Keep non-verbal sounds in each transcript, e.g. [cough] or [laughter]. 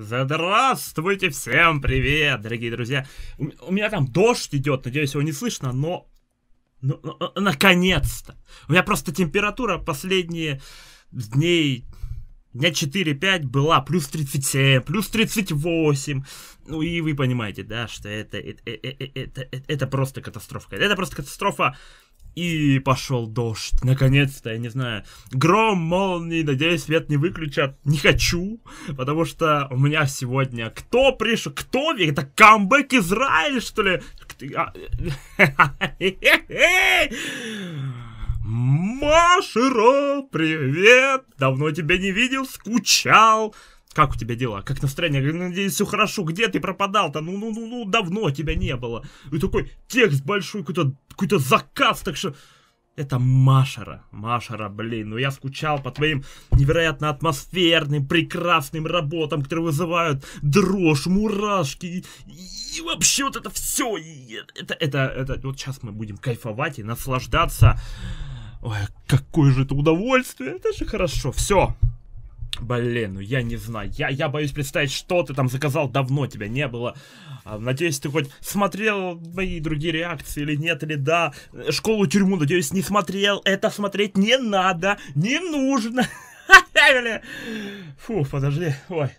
Здравствуйте, всем привет, дорогие друзья. У, у меня там дождь идет, надеюсь, его не слышно, но... Ну, наконец-то! У меня просто температура последние дней... Дня 4-5 была плюс 37, плюс 38. Ну и вы понимаете, да, что это, э, э, э, это, это, это, это просто катастрофа. Это просто катастрофа и пошел дождь. Наконец-то, я не знаю. Гром, молнии, надеюсь, свет не выключат. Не хочу, потому что у меня сегодня... Кто пришел? Кто? Это камбэк Израиль, что ли? А, [laughs] Машеро, привет! Давно тебя не видел, скучал. Как у тебя дела? Как настроение? Я говорю, надеюсь, «Ну, все хорошо. Где ты пропадал-то? Ну, ну, ну, ну, давно тебя не было. И такой текст большой, какой-то какой, -то, заказ, так что... Это Машара. Машара, блин, ну я скучал по твоим невероятно атмосферным, прекрасным работам, которые вызывают дрожь, мурашки и, и, и вообще вот это все. И, это, это, это, вот сейчас мы будем кайфовать и наслаждаться. Ой, какое же это удовольствие, это же хорошо. Все, Блин, ну я не знаю. Я, я боюсь представить, что ты там заказал давно, тебя не было. А, надеюсь, ты хоть смотрел мои другие реакции или нет, или да. Школу, тюрьму, надеюсь, не смотрел. Это смотреть не надо, не нужно. [laughs] Фу, подожди, ой.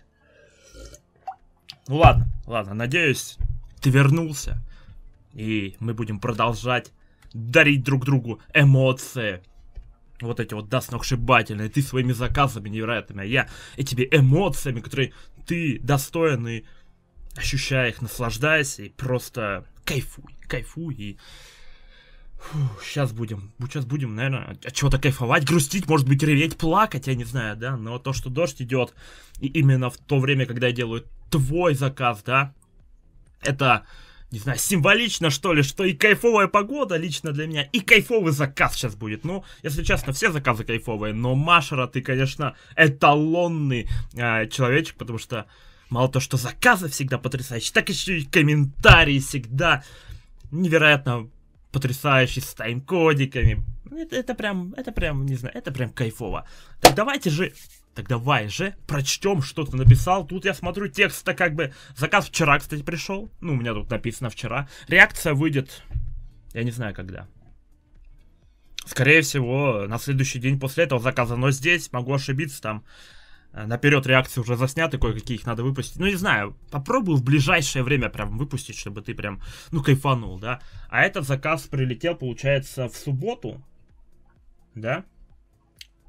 Ну ладно, ладно, надеюсь, ты вернулся. И мы будем продолжать дарить друг другу эмоции вот эти вот, да, сногсшибательные, ты своими заказами невероятными, а я этими эмоциями, которые ты достоин и ощущая их, наслаждайся и просто кайфуй, кайфуй и... Фу, сейчас будем, сейчас будем, наверное, от чего-то кайфовать, грустить, может быть, реветь, плакать, я не знаю, да, но то, что дождь идет, и именно в то время, когда я делаю твой заказ, да, это не знаю, символично, что ли, что и кайфовая погода лично для меня, и кайфовый заказ сейчас будет. Ну, если честно, все заказы кайфовые, но Машера ты, конечно, эталонный э, человечек, потому что мало то, что заказы всегда потрясающие, так еще и комментарии всегда невероятно потрясающие, с тайм-кодиками. Это, это прям, это прям, не знаю, это прям кайфово. Так давайте же так давай же, прочтем, что ты написал. Тут я смотрю, текст-то как бы... Заказ вчера, кстати, пришел. Ну, у меня тут написано вчера. Реакция выйдет... Я не знаю, когда. Скорее всего, на следующий день после этого заказа. Но здесь могу ошибиться, там... Э, Наперед реакции уже засняты, кое-какие их надо выпустить. Ну, не знаю, попробую в ближайшее время прям выпустить, чтобы ты прям, ну, кайфанул, да. А этот заказ прилетел, получается, в субботу, да?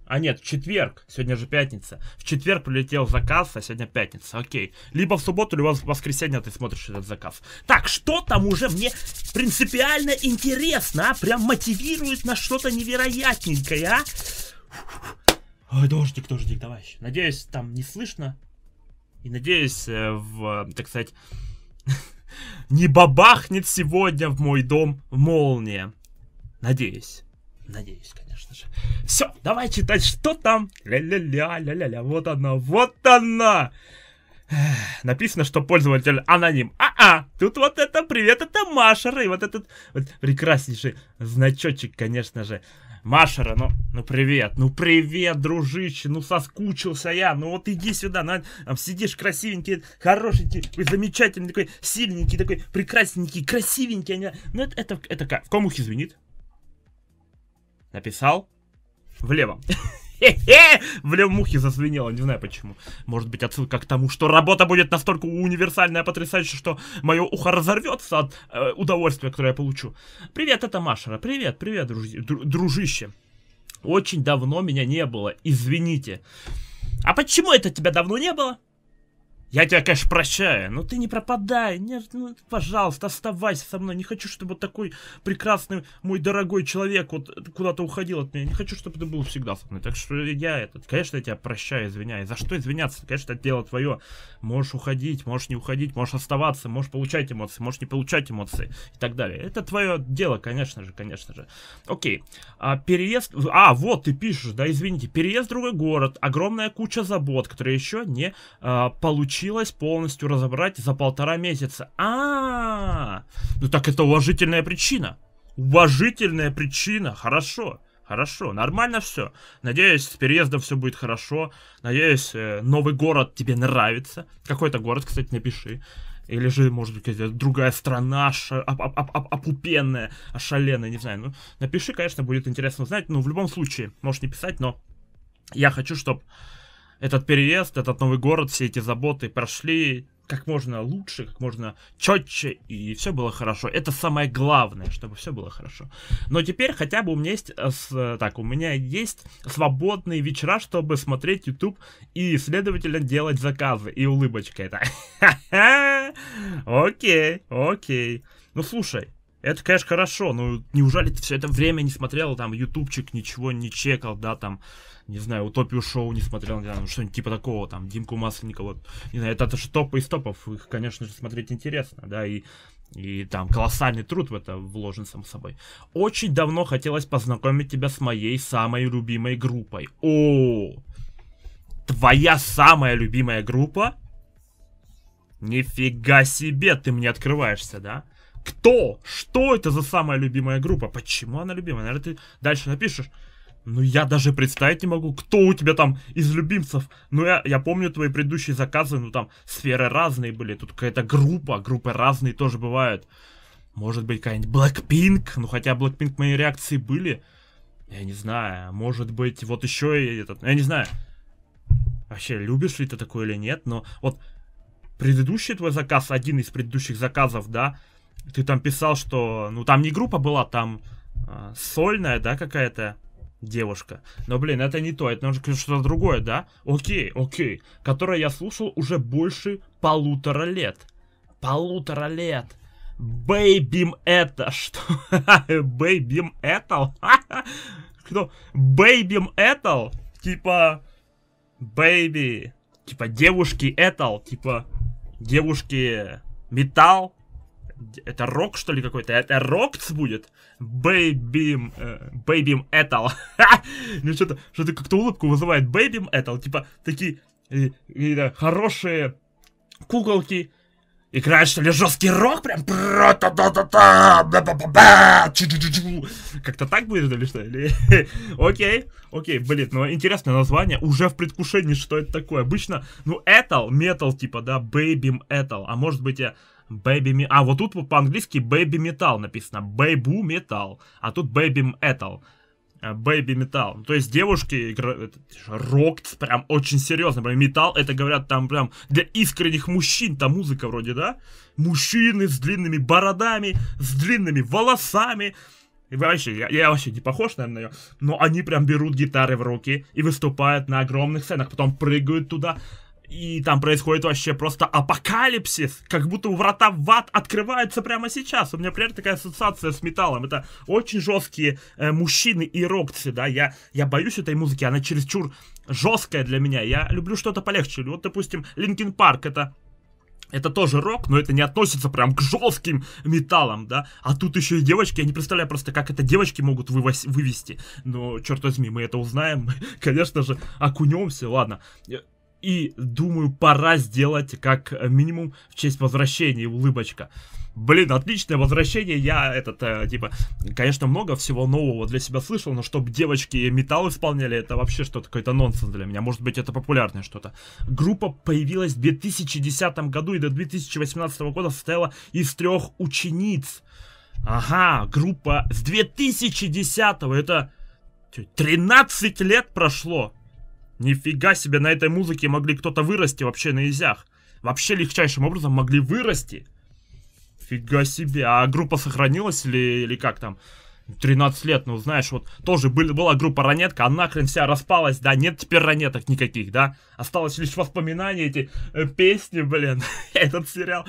А нет, в четверг, сегодня же пятница. В четверг прилетел заказ, а сегодня пятница, окей. Либо в субботу, либо в воскресенье ты смотришь этот заказ. Так, что там уже мне принципиально интересно, а? Прям мотивирует на что-то невероятненькое, а? Ой, дождик, дождик, давай еще. Надеюсь, там не слышно. И надеюсь, э, в, так сказать, [laughs] не бабахнет сегодня в мой дом молния. Надеюсь. Надеюсь, конечно конечно же. Все, давай читать, что там. Ля-ля-ля, ля-ля-ля, вот она, вот она. Написано, что пользователь аноним. А-а, тут вот это, привет, это Машера. И вот этот вот прекраснейший значочек, конечно же. Машера, ну, ну привет, ну привет, дружище, ну соскучился я, ну вот иди сюда, ну там сидишь красивенький, хорошенький, вы замечательный такой, сильненький такой, прекрасненький, красивенький, а ну это, это, это как, в ком ухе звенит? Написал влево. левом. [laughs] В левом ухе зазвенело, не знаю почему. Может быть отсылка к тому, что работа будет настолько универсальная, потрясающая, что мое ухо разорвется от э, удовольствия, которое я получу. Привет, это Машера. Привет, привет, друж... дружище. Очень давно меня не было, извините. А почему это тебя давно не было? Я тебя, конечно, прощаю, но ты не пропадай. Нет, ну, пожалуйста, оставайся со мной. Не хочу, чтобы такой прекрасный мой дорогой человек вот куда-то уходил от меня. Не хочу, чтобы ты был всегда со мной. Так что я этот, конечно, я тебя прощаю, извиняюсь. За что извиняться? Конечно, это дело твое. Можешь уходить, можешь не уходить, можешь оставаться, можешь получать эмоции, можешь не получать эмоции и так далее. Это твое дело, конечно же, конечно же. Окей. А, переезд... А, вот ты пишешь, да, извините. Переезд в другой город. Огромная куча забот, которые еще не а, получили получилось полностью разобрать за полтора месяца. А, -а, -а! ну так это уважительная причина. Уважительная причина, хорошо. Хорошо, нормально все. Надеюсь, с переездом все будет хорошо. Надеюсь, э, новый город тебе нравится. Какой-то город, кстати, напиши. Или же, может быть, другая страна ша- оп- оп- опупенная, ошаленная, не знаю. Ну, напиши, конечно, будет интересно узнать. Ну, в любом случае, можешь не писать, но я хочу, чтобы этот переезд, этот новый город, все эти заботы прошли как можно лучше, как можно четче, и все было хорошо. Это самое главное, чтобы все было хорошо. Но теперь хотя бы у меня есть, э, э, так, у меня есть свободные вечера, чтобы смотреть YouTube и, следовательно, делать заказы. И улыбочка это. [laughs] Окей, окей. Ну, слушай, это, конечно, хорошо, но неужели ты все это время не смотрел, там, ютубчик ничего не чекал, да, там, не знаю, Утопию Шоу не смотрел, не знаю, ну, что-нибудь типа такого, там, Димку Масленникова, не знаю, это, это же топы из топов, их, конечно же, смотреть интересно, да, и, и там колоссальный труд в это вложен, сам собой. Очень давно хотелось познакомить тебя с моей самой любимой группой. О, твоя самая любимая группа? Нифига себе, ты мне открываешься, да? Кто? Что это за самая любимая группа? Почему она любимая? Наверное, ты дальше напишешь. Ну, я даже представить не могу, кто у тебя там из любимцев. Ну, я, я помню твои предыдущие заказы, ну, там сферы разные были. Тут какая-то группа, группы разные тоже бывают. Может быть, какая-нибудь Blackpink? Ну, хотя Blackpink мои реакции были. Я не знаю, может быть, вот еще и этот... Я не знаю, вообще, любишь ли ты такое или нет, но вот предыдущий твой заказ, один из предыдущих заказов, да, ты там писал, что... Ну, там не группа была, там э, сольная, да, какая-то девушка. Но, блин, это не то, это нужно что-то другое, да? Окей, окей. Которое я слушал уже больше полутора лет. Полутора лет. Бэйбим это [laughs] что? Бэйбим это? Кто? [laughs] Бэйбим это? Типа... Бэйби. Типа девушки это? Типа девушки металл? Это рок, что ли, какой-то? Это рокц будет? Бэйбим... Э, бэйбим Этал. [laughs] Ну, что-то что как-то улыбку вызывает. Бэйбим Этал. Типа, такие э, э, хорошие куколки. Играет, что ли, жесткий рок? Прям... Как-то так будет, или что? Или... [laughs] Окей, окей, блин, ну интересное название. Уже в предвкушении, что это такое. Обычно, ну, Этал, метал, типа, да, бэйбим Этал. А может быть, я Baby... А, вот тут по-английски Baby Metal написано. Baby Metal. А тут Baby Metal. Э, Baby Metal. То есть девушки играют рок прям очень серьезно. Прям металл, это говорят там прям для искренних мужчин. Там музыка вроде, да? Мужчины с длинными бородами, с длинными волосами. И вообще, я, я вообще не похож, наверное, на нее. Но они прям берут гитары в руки и выступают на огромных сценах. Потом прыгают туда и там происходит вообще просто апокалипсис, как будто врата в ад открываются прямо сейчас. У меня, например, такая ассоциация с металлом. Это очень жесткие э, мужчины и рокцы, да, я, я боюсь этой музыки, она чересчур жесткая для меня. Я люблю что-то полегче. Вот, допустим, Линкин Парк, это это тоже рок, но это не относится прям к жестким металлам, да. А тут еще и девочки, я не представляю просто, как это девочки могут вывести. Но, черт возьми, мы это узнаем, [laughs] мы, конечно же, окунемся, ладно. И думаю, пора сделать как минимум в честь возвращения улыбочка. Блин, отличное возвращение. Я этот, э, типа, конечно, много всего нового для себя слышал, но чтобы девочки металл исполняли, это вообще что-то какой-то нонсенс для меня. Может быть, это популярное что-то. Группа появилась в 2010 году и до 2018 года состояла из трех учениц. Ага, группа с 2010 это 13 лет прошло. Нифига себе, на этой музыке могли кто-то вырасти вообще на изях. Вообще легчайшим образом могли вырасти. Фига себе. А группа сохранилась или, или как там? 13 лет, ну знаешь, вот тоже были, была группа Ранетка, она нахрен вся распалась, да, нет теперь Ранеток никаких, да, осталось лишь воспоминания эти э, песни, блин, [laughs] этот сериал,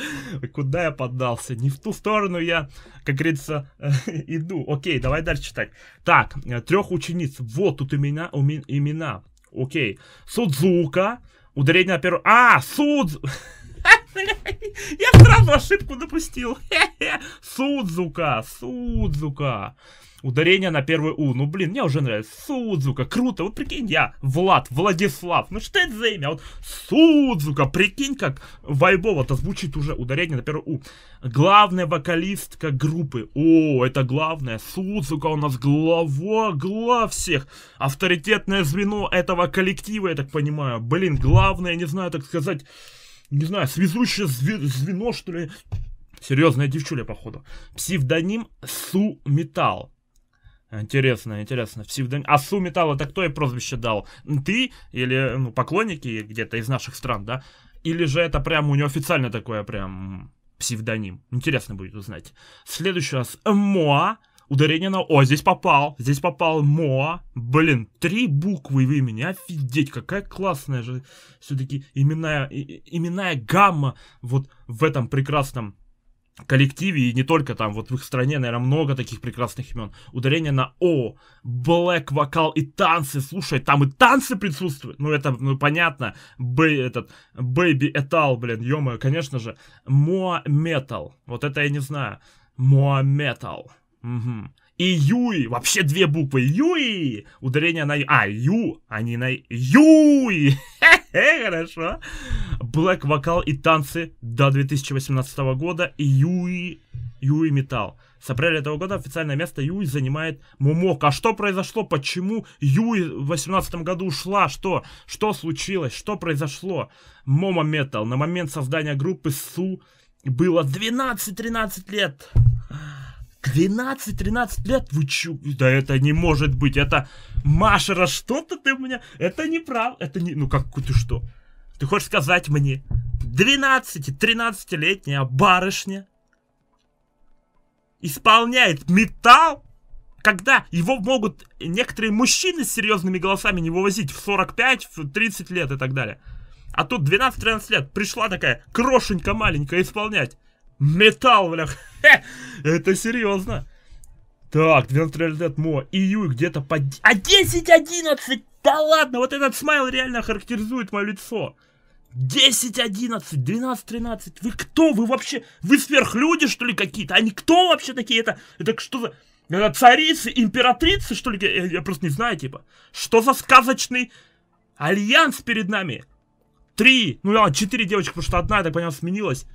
куда я поддался, не в ту сторону я, как говорится, [laughs] иду, окей, давай дальше читать. Так, э, трех учениц, вот тут имена, имена, окей. Судзука. Ударение на первую... А, Судз... [laughs] Я сразу ошибку допустил. [laughs] Судзука, Судзука. Ударение на первый У. Ну, блин, мне уже нравится. Судзука, круто. Вот прикинь, я Влад, Владислав. Ну, что это за имя? Вот Судзука, прикинь, как вайбово-то звучит уже ударение на первый У. Главная вокалистка группы. О, это главное, Судзука у нас глава, глав всех. Авторитетное звено этого коллектива, я так понимаю. Блин, главное, не знаю, так сказать, не знаю, связующее звено, что ли. Серьезная девчуля, походу. Псевдоним Су Металл. Интересно, интересно. Псевдоним... А Су Металла так кто и прозвище дал? Ты или ну, поклонники где-то из наших стран, да? Или же это прям у него официально такое прям псевдоним? Интересно будет узнать. Следующий раз Моа. Ударение на О. Здесь попал. Здесь попал Моа. Блин, три буквы в имени. Офигеть, какая классная же все-таки именная, именная гамма вот в этом прекрасном коллективе, и не только там, вот в их стране, наверное, много таких прекрасных имен. Ударение на О, black вокал и танцы, слушай, там и танцы присутствуют, ну это, ну понятно, Б, этот, baby Этал, блин, ё конечно же, Моа metal вот это я не знаю, Моа metal угу и Юй. Вообще две буквы. Юй. Ударение на Ю. А, Ю, а не на Юй. Хорошо. Блэк вокал и танцы до 2018 года. И Юй. Юй металл. С апреля этого года официальное место Юй занимает Мумок. А что произошло? Почему Юй в 2018 году ушла? Что? Что случилось? Что произошло? Мома Метал. На момент создания группы Су было 12-13 лет. 12-13 лет, вы чу... Да это не может быть, это... Маша, раз что-то ты меня... Это не прав... Это не... Ну как ты что? Ты хочешь сказать мне? 12-13-летняя барышня исполняет металл, когда его могут некоторые мужчины с серьезными голосами не вывозить в 45, в 30 лет и так далее. А тут 12-13 лет пришла такая крошенька маленькая исполнять. Металл, бля. [laughs] Это серьезно. Так, 12 реалитет Мо. Июль где-то по... А 10-11! Да ладно, вот этот смайл реально характеризует мое лицо. 10, 11, 12, 13. Вы кто? Вы вообще? Вы сверхлюди, что ли, какие-то? Они кто вообще такие? Это, это что за... Это царицы, императрицы, что ли? Я, я просто не знаю, типа. Что за сказочный альянс перед нами? Три, ну ладно, четыре девочки, потому что одна, я так понял, сменилась.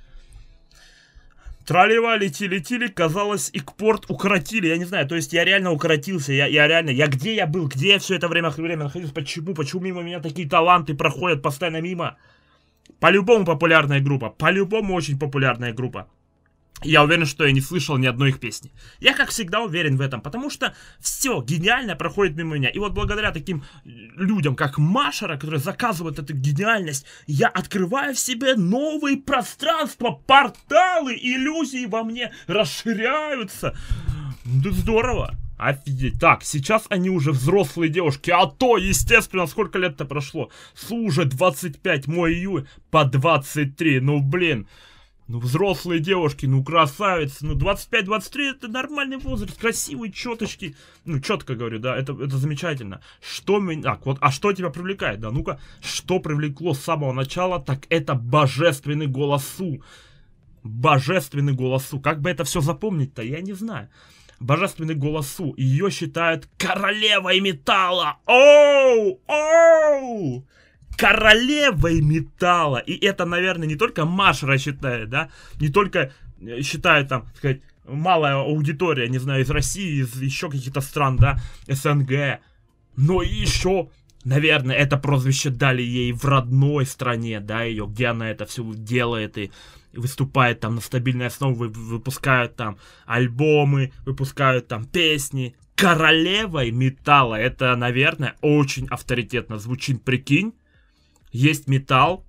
Троллева летели-летели, казалось, и к порт укоротили, я не знаю, то есть я реально укоротился, я, я реально, я где я был, где я все это время, время находился, почему, почему мимо меня такие таланты проходят постоянно мимо. По-любому популярная группа, по-любому очень популярная группа. Я уверен, что я не слышал ни одной их песни. Я, как всегда, уверен в этом, потому что все гениальное проходит мимо меня. И вот благодаря таким людям, как Машера, которые заказывают эту гениальность, я открываю в себе новые пространства, порталы, иллюзии во мне расширяются. Да здорово. Офигеть. Так, сейчас они уже взрослые девушки. А то, естественно, сколько лет-то прошло? Служа 25, мой июль по 23. Ну, блин. Ну, взрослые девушки, ну, красавицы, ну, 25-23 это нормальный возраст, красивые четочки. Ну, четко говорю, да, это, это замечательно. Что меня, так, вот, а что тебя привлекает, да, ну-ка, что привлекло с самого начала, так это божественный голосу. Божественный голосу. Как бы это все запомнить-то, я не знаю. Божественный голосу. Ее считают королевой металла. Оу! Оу! королевой металла. И это, наверное, не только Машра считает, да, не только э, считает там, сказать, малая аудитория, не знаю, из России, из еще каких-то стран, да, СНГ. Но еще, наверное, это прозвище дали ей в родной стране, да, ее, где она это все делает и выступает там на стабильной основе, выпускают там альбомы, выпускают там песни. Королевой металла это, наверное, очень авторитетно звучит, прикинь есть металл.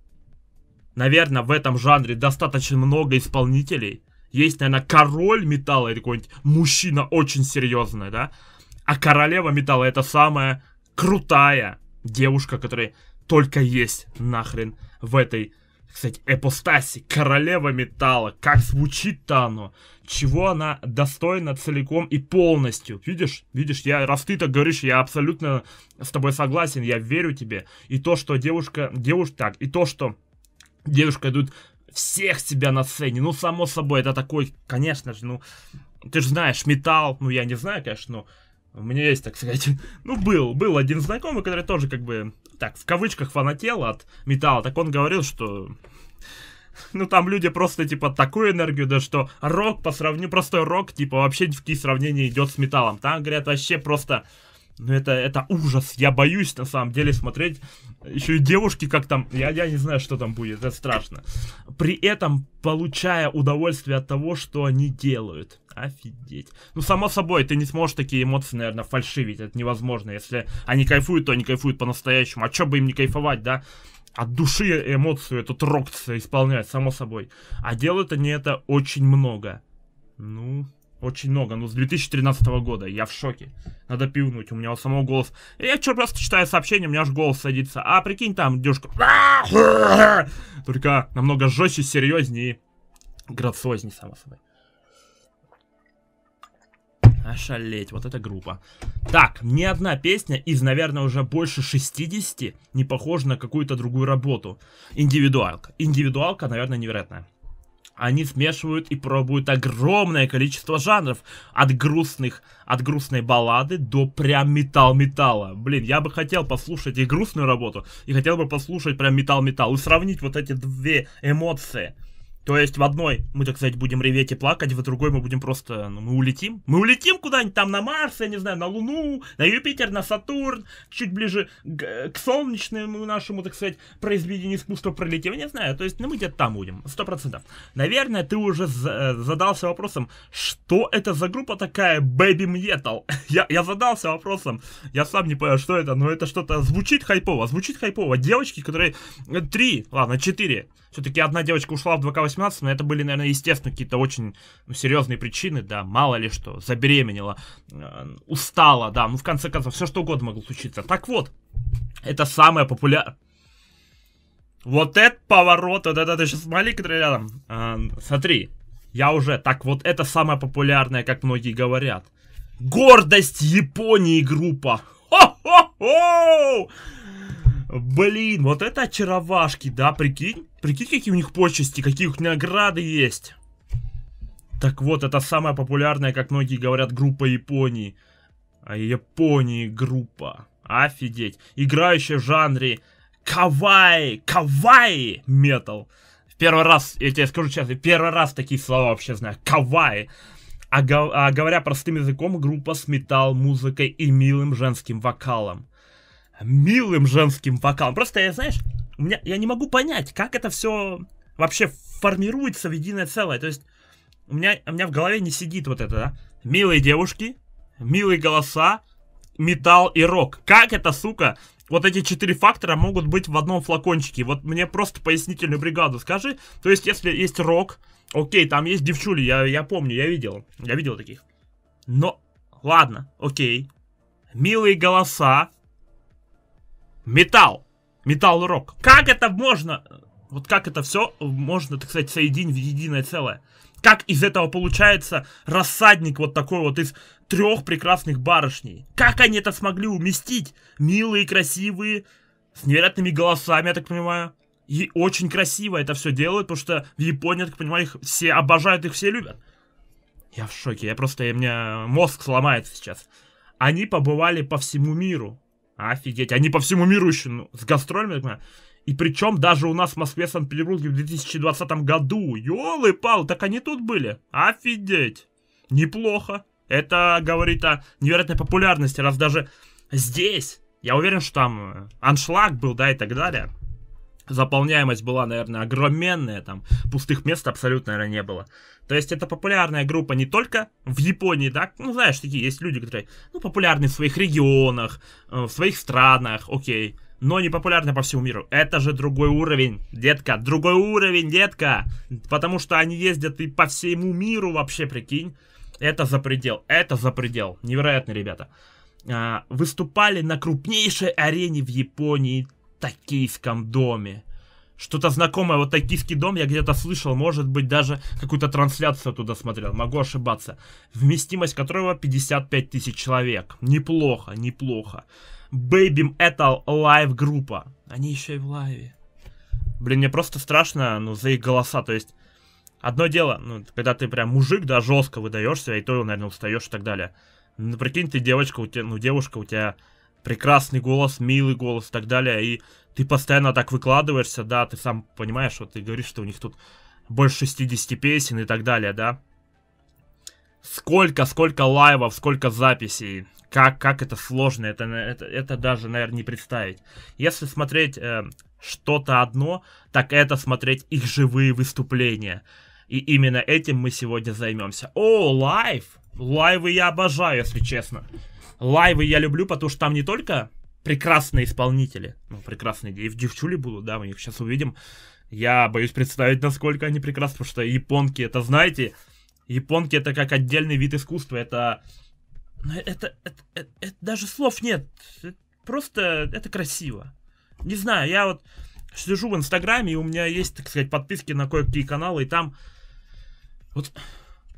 Наверное, в этом жанре достаточно много исполнителей. Есть, наверное, король металла или какой-нибудь мужчина очень серьезный, да? А королева металла это самая крутая девушка, которая только есть нахрен в этой кстати, эпостаси, королева металла, как звучит-то оно, чего она достойна целиком и полностью. Видишь, видишь, я, раз ты так говоришь, я абсолютно с тобой согласен, я верю тебе. И то, что девушка, девушка, так, и то, что девушка идут всех себя на сцене, ну, само собой, это такой, конечно же, ну, ты же знаешь, металл, ну, я не знаю, конечно, но у меня есть, так сказать, [laughs] ну, был, был один знакомый, который тоже, как бы, так, в кавычках фанател от металла, так он говорил, что ну, там люди просто, типа, такую энергию, да что рок по сравнению, простой рок, типа, вообще в какие сравнения идет с металлом. Там, говорят, вообще просто, ну, это, это ужас, я боюсь, на самом деле, смотреть. Еще и девушки как там, я, я не знаю, что там будет, это страшно. При этом, получая удовольствие от того, что они делают. Офигеть. Ну, само собой, ты не сможешь такие эмоции, наверное, фальшивить. Это невозможно. Если они кайфуют, то они кайфуют по-настоящему. А что бы им не кайфовать, да? От души эмоцию этот рок исполняет, само собой. А делают они это очень много. Ну, очень много. Ну, с 2013 года. Я в шоке. Надо пивнуть. У меня у самого голос... Я что, просто читаю сообщение, у меня аж голос садится. А, прикинь, там девушка... [sniffs] Только намного жестче, серьезнее и грациознее, само собой. Ошалеть, вот эта группа. Так, ни одна песня из, наверное, уже больше 60 не похожа на какую-то другую работу. Индивидуалка. Индивидуалка, наверное, невероятная. Они смешивают и пробуют огромное количество жанров. От грустных, от грустной баллады до прям металл-металла. Блин, я бы хотел послушать и грустную работу, и хотел бы послушать прям металл-металл. И сравнить вот эти две эмоции. То есть в одной мы, так сказать, будем реветь и плакать, в другой мы будем просто, ну, мы улетим. Мы улетим куда-нибудь там на Марс, я не знаю, на Луну, на Юпитер, на Сатурн, чуть ближе к, к солнечному нашему, так сказать, произведению искусства пролетим, я не знаю. То есть, ну, мы где-то там будем, сто процентов. Наверное, ты уже э, задался вопросом, что это за группа такая Baby Metal? [laughs] я, я задался вопросом, я сам не понял, что это, но это что-то звучит хайпово, звучит хайпово. Девочки, которые э, три, ладно, четыре все-таки одна девочка ушла в 2К18, но это были, наверное, естественно, какие-то очень ну, серьезные причины, да, мало ли что, забеременела, э, устала, да, ну, в конце концов, все что угодно могло случиться. Так вот, это самое популярное... Вот этот поворот, вот этот это сейчас маленький рядом. Э, смотри, я уже, так вот, это самое популярное, как многие говорят. Гордость Японии группа. Хо-хо-хо! Блин, вот это очаровашки, да, прикинь? Прикинь, какие у них почести, какие у них награды есть. Так вот, это самая популярная, как многие говорят, группа Японии. А Японии группа. Офигеть. Играющая в жанре кавай, кавай метал. Первый раз, я тебе скажу честно, первый раз такие слова вообще знаю. Кавай. А, а говоря простым языком, группа с метал музыкой и милым женским вокалом милым женским вокалом. Просто я, знаешь, у меня, я не могу понять, как это все вообще формируется в единое целое. То есть у меня, у меня в голове не сидит вот это, да? Милые девушки, милые голоса, металл и рок. Как это, сука, вот эти четыре фактора могут быть в одном флакончике? Вот мне просто пояснительную бригаду скажи. То есть, если есть рок, окей, там есть девчули, я, я помню, я видел, я видел таких. Но, ладно, окей. Милые голоса, металл, металл-рок. Как это можно, вот как это все можно, так сказать, соединить в единое целое? Как из этого получается рассадник вот такой вот из трех прекрасных барышней? Как они это смогли уместить? Милые, красивые, с невероятными голосами, я так понимаю. И очень красиво это все делают, потому что в Японии, я так понимаю, их все обожают, их все любят. Я в шоке, я просто, у меня мозг сломается сейчас. Они побывали по всему миру. Офигеть, они по всему миру еще ну, с гастролями, я понимаю. И причем даже у нас в Москве, Санкт-Петербурге в 2020 году. Ёлы-пал, так они тут были. Офигеть. Неплохо. Это говорит о невероятной популярности, раз даже здесь, я уверен, что там аншлаг был, да, и так далее заполняемость была, наверное, огроменная, там пустых мест абсолютно, наверное, не было. То есть это популярная группа не только в Японии, да, ну знаешь, такие есть люди, которые, ну, популярны в своих регионах, э, в своих странах, окей, но не популярны по всему миру. Это же другой уровень, детка, другой уровень, детка, потому что они ездят и по всему миру вообще, прикинь. Это за предел, это за предел, невероятно, ребята. А, выступали на крупнейшей арене в Японии, токийском доме. Что-то знакомое, вот токийский дом я где-то слышал, может быть, даже какую-то трансляцию туда смотрел, могу ошибаться. Вместимость которого 55 тысяч человек. Неплохо, неплохо. Baby Metal Live группа. Они еще и в лайве. Блин, мне просто страшно, ну, за их голоса, то есть... Одно дело, ну, когда ты прям мужик, да, жестко выдаешься, и то, наверное, устаешь и так далее. Ну, прикинь, ты девочка, у тебя, ну, девушка, у тебя прекрасный голос, милый голос и так далее, и ты постоянно так выкладываешься, да, ты сам понимаешь, вот ты говоришь, что у них тут больше 60 песен и так далее, да. Сколько, сколько лайвов, сколько записей, как, как это сложно, это, это, это даже, наверное, не представить. Если смотреть э, что-то одно, так это смотреть их живые выступления. И именно этим мы сегодня займемся. О, лайв! Лайвы я обожаю, если честно. Лайвы я люблю, потому что там не только прекрасные исполнители, ну, прекрасные дев девчули будут, да, мы их сейчас увидим. Я боюсь представить, насколько они прекрасны, потому что японки, это, знаете, японки это как отдельный вид искусства, это... Ну, это, это, это, это даже слов нет, это просто это красиво. Не знаю, я вот сижу в Инстаграме, и у меня есть, так сказать, подписки на кое-какие каналы, и там вот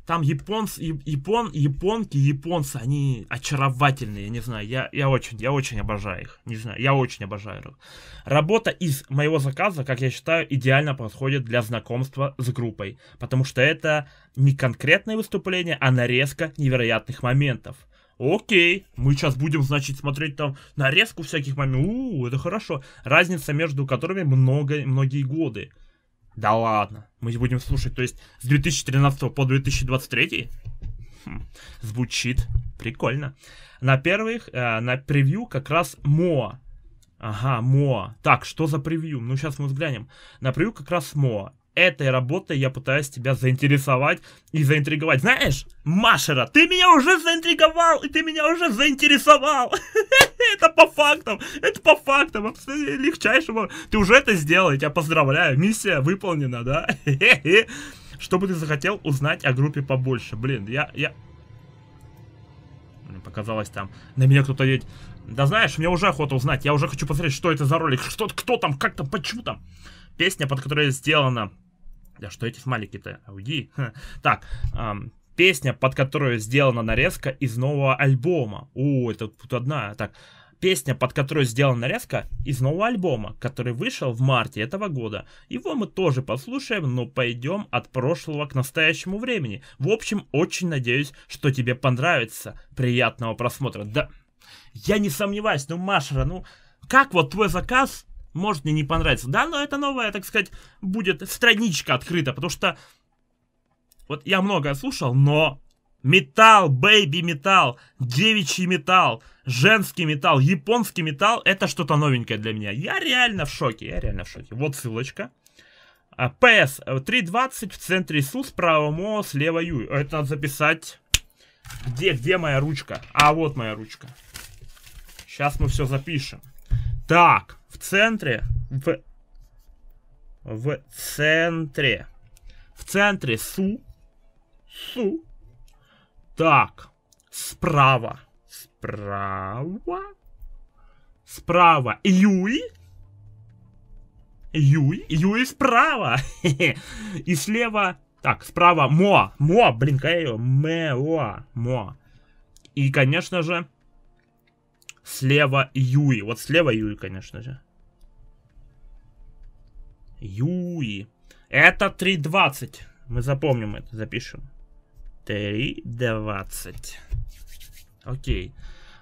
там японцы, япон, японки, японцы, они очаровательные, я не знаю, я, я очень, я очень обожаю их, не знаю, я очень обожаю их. Работа из моего заказа, как я считаю, идеально подходит для знакомства с группой, потому что это не конкретное выступление, а нарезка невероятных моментов. Окей, мы сейчас будем, значит, смотреть там нарезку всяких моментов. У, это хорошо. Разница между которыми много, многие годы. Да ладно, мы будем слушать. То есть с 2013 по 2023 хм, звучит прикольно. На первых, э, на превью как раз Моа. Ага, Моа. Так, что за превью? Ну, сейчас мы взглянем. На превью как раз Моа этой работой я пытаюсь тебя заинтересовать и заинтриговать. Знаешь, Машера, ты меня уже заинтриговал, и ты меня уже заинтересовал. [laughs] Это по фактам, это по фактам, легчайшего. Ты уже это сделал, я тебя поздравляю, миссия выполнена, да? [laughs] Что бы ты захотел узнать о группе побольше? Блин, я... я... Мне показалось там, на меня кто-то едет. Да знаешь, мне уже охота узнать, я уже хочу посмотреть, что это за ролик, что, кто там, как там, почему там песня, под которой сделана да что эти смайлики-то? Уйди. Так, эм, песня, под которую сделана нарезка из нового альбома. О, это тут одна. Так, песня, под которую сделана нарезка из нового альбома, который вышел в марте этого года. Его мы тоже послушаем, но пойдем от прошлого к настоящему времени. В общем, очень надеюсь, что тебе понравится. Приятного просмотра. Да, я не сомневаюсь, ну, Машера, ну, как вот твой заказ может мне не понравится. Да, но это новая, так сказать, будет страничка открыта, потому что... Вот я много слушал, но... Металл, бэйби металл, девичий металл, женский металл, японский металл, это что-то новенькое для меня. Я реально в шоке, я реально в шоке. Вот ссылочка. А, PS 320 в центре СУ, справа МО, слева Ю. Это надо записать. Где, где моя ручка? А, вот моя ручка. Сейчас мы все запишем. Так центре, в, в центре, в центре Су, Су, так, справа, справа, справа юи юи юи справа, [laughs] и слева, так, справа Мо, Мо, блин, какая ее, Мео, Мо, и, конечно же, слева Юй, вот слева Юй, конечно же. Юи. Это 3.20. Мы запомним это, запишем. 3.20. Окей.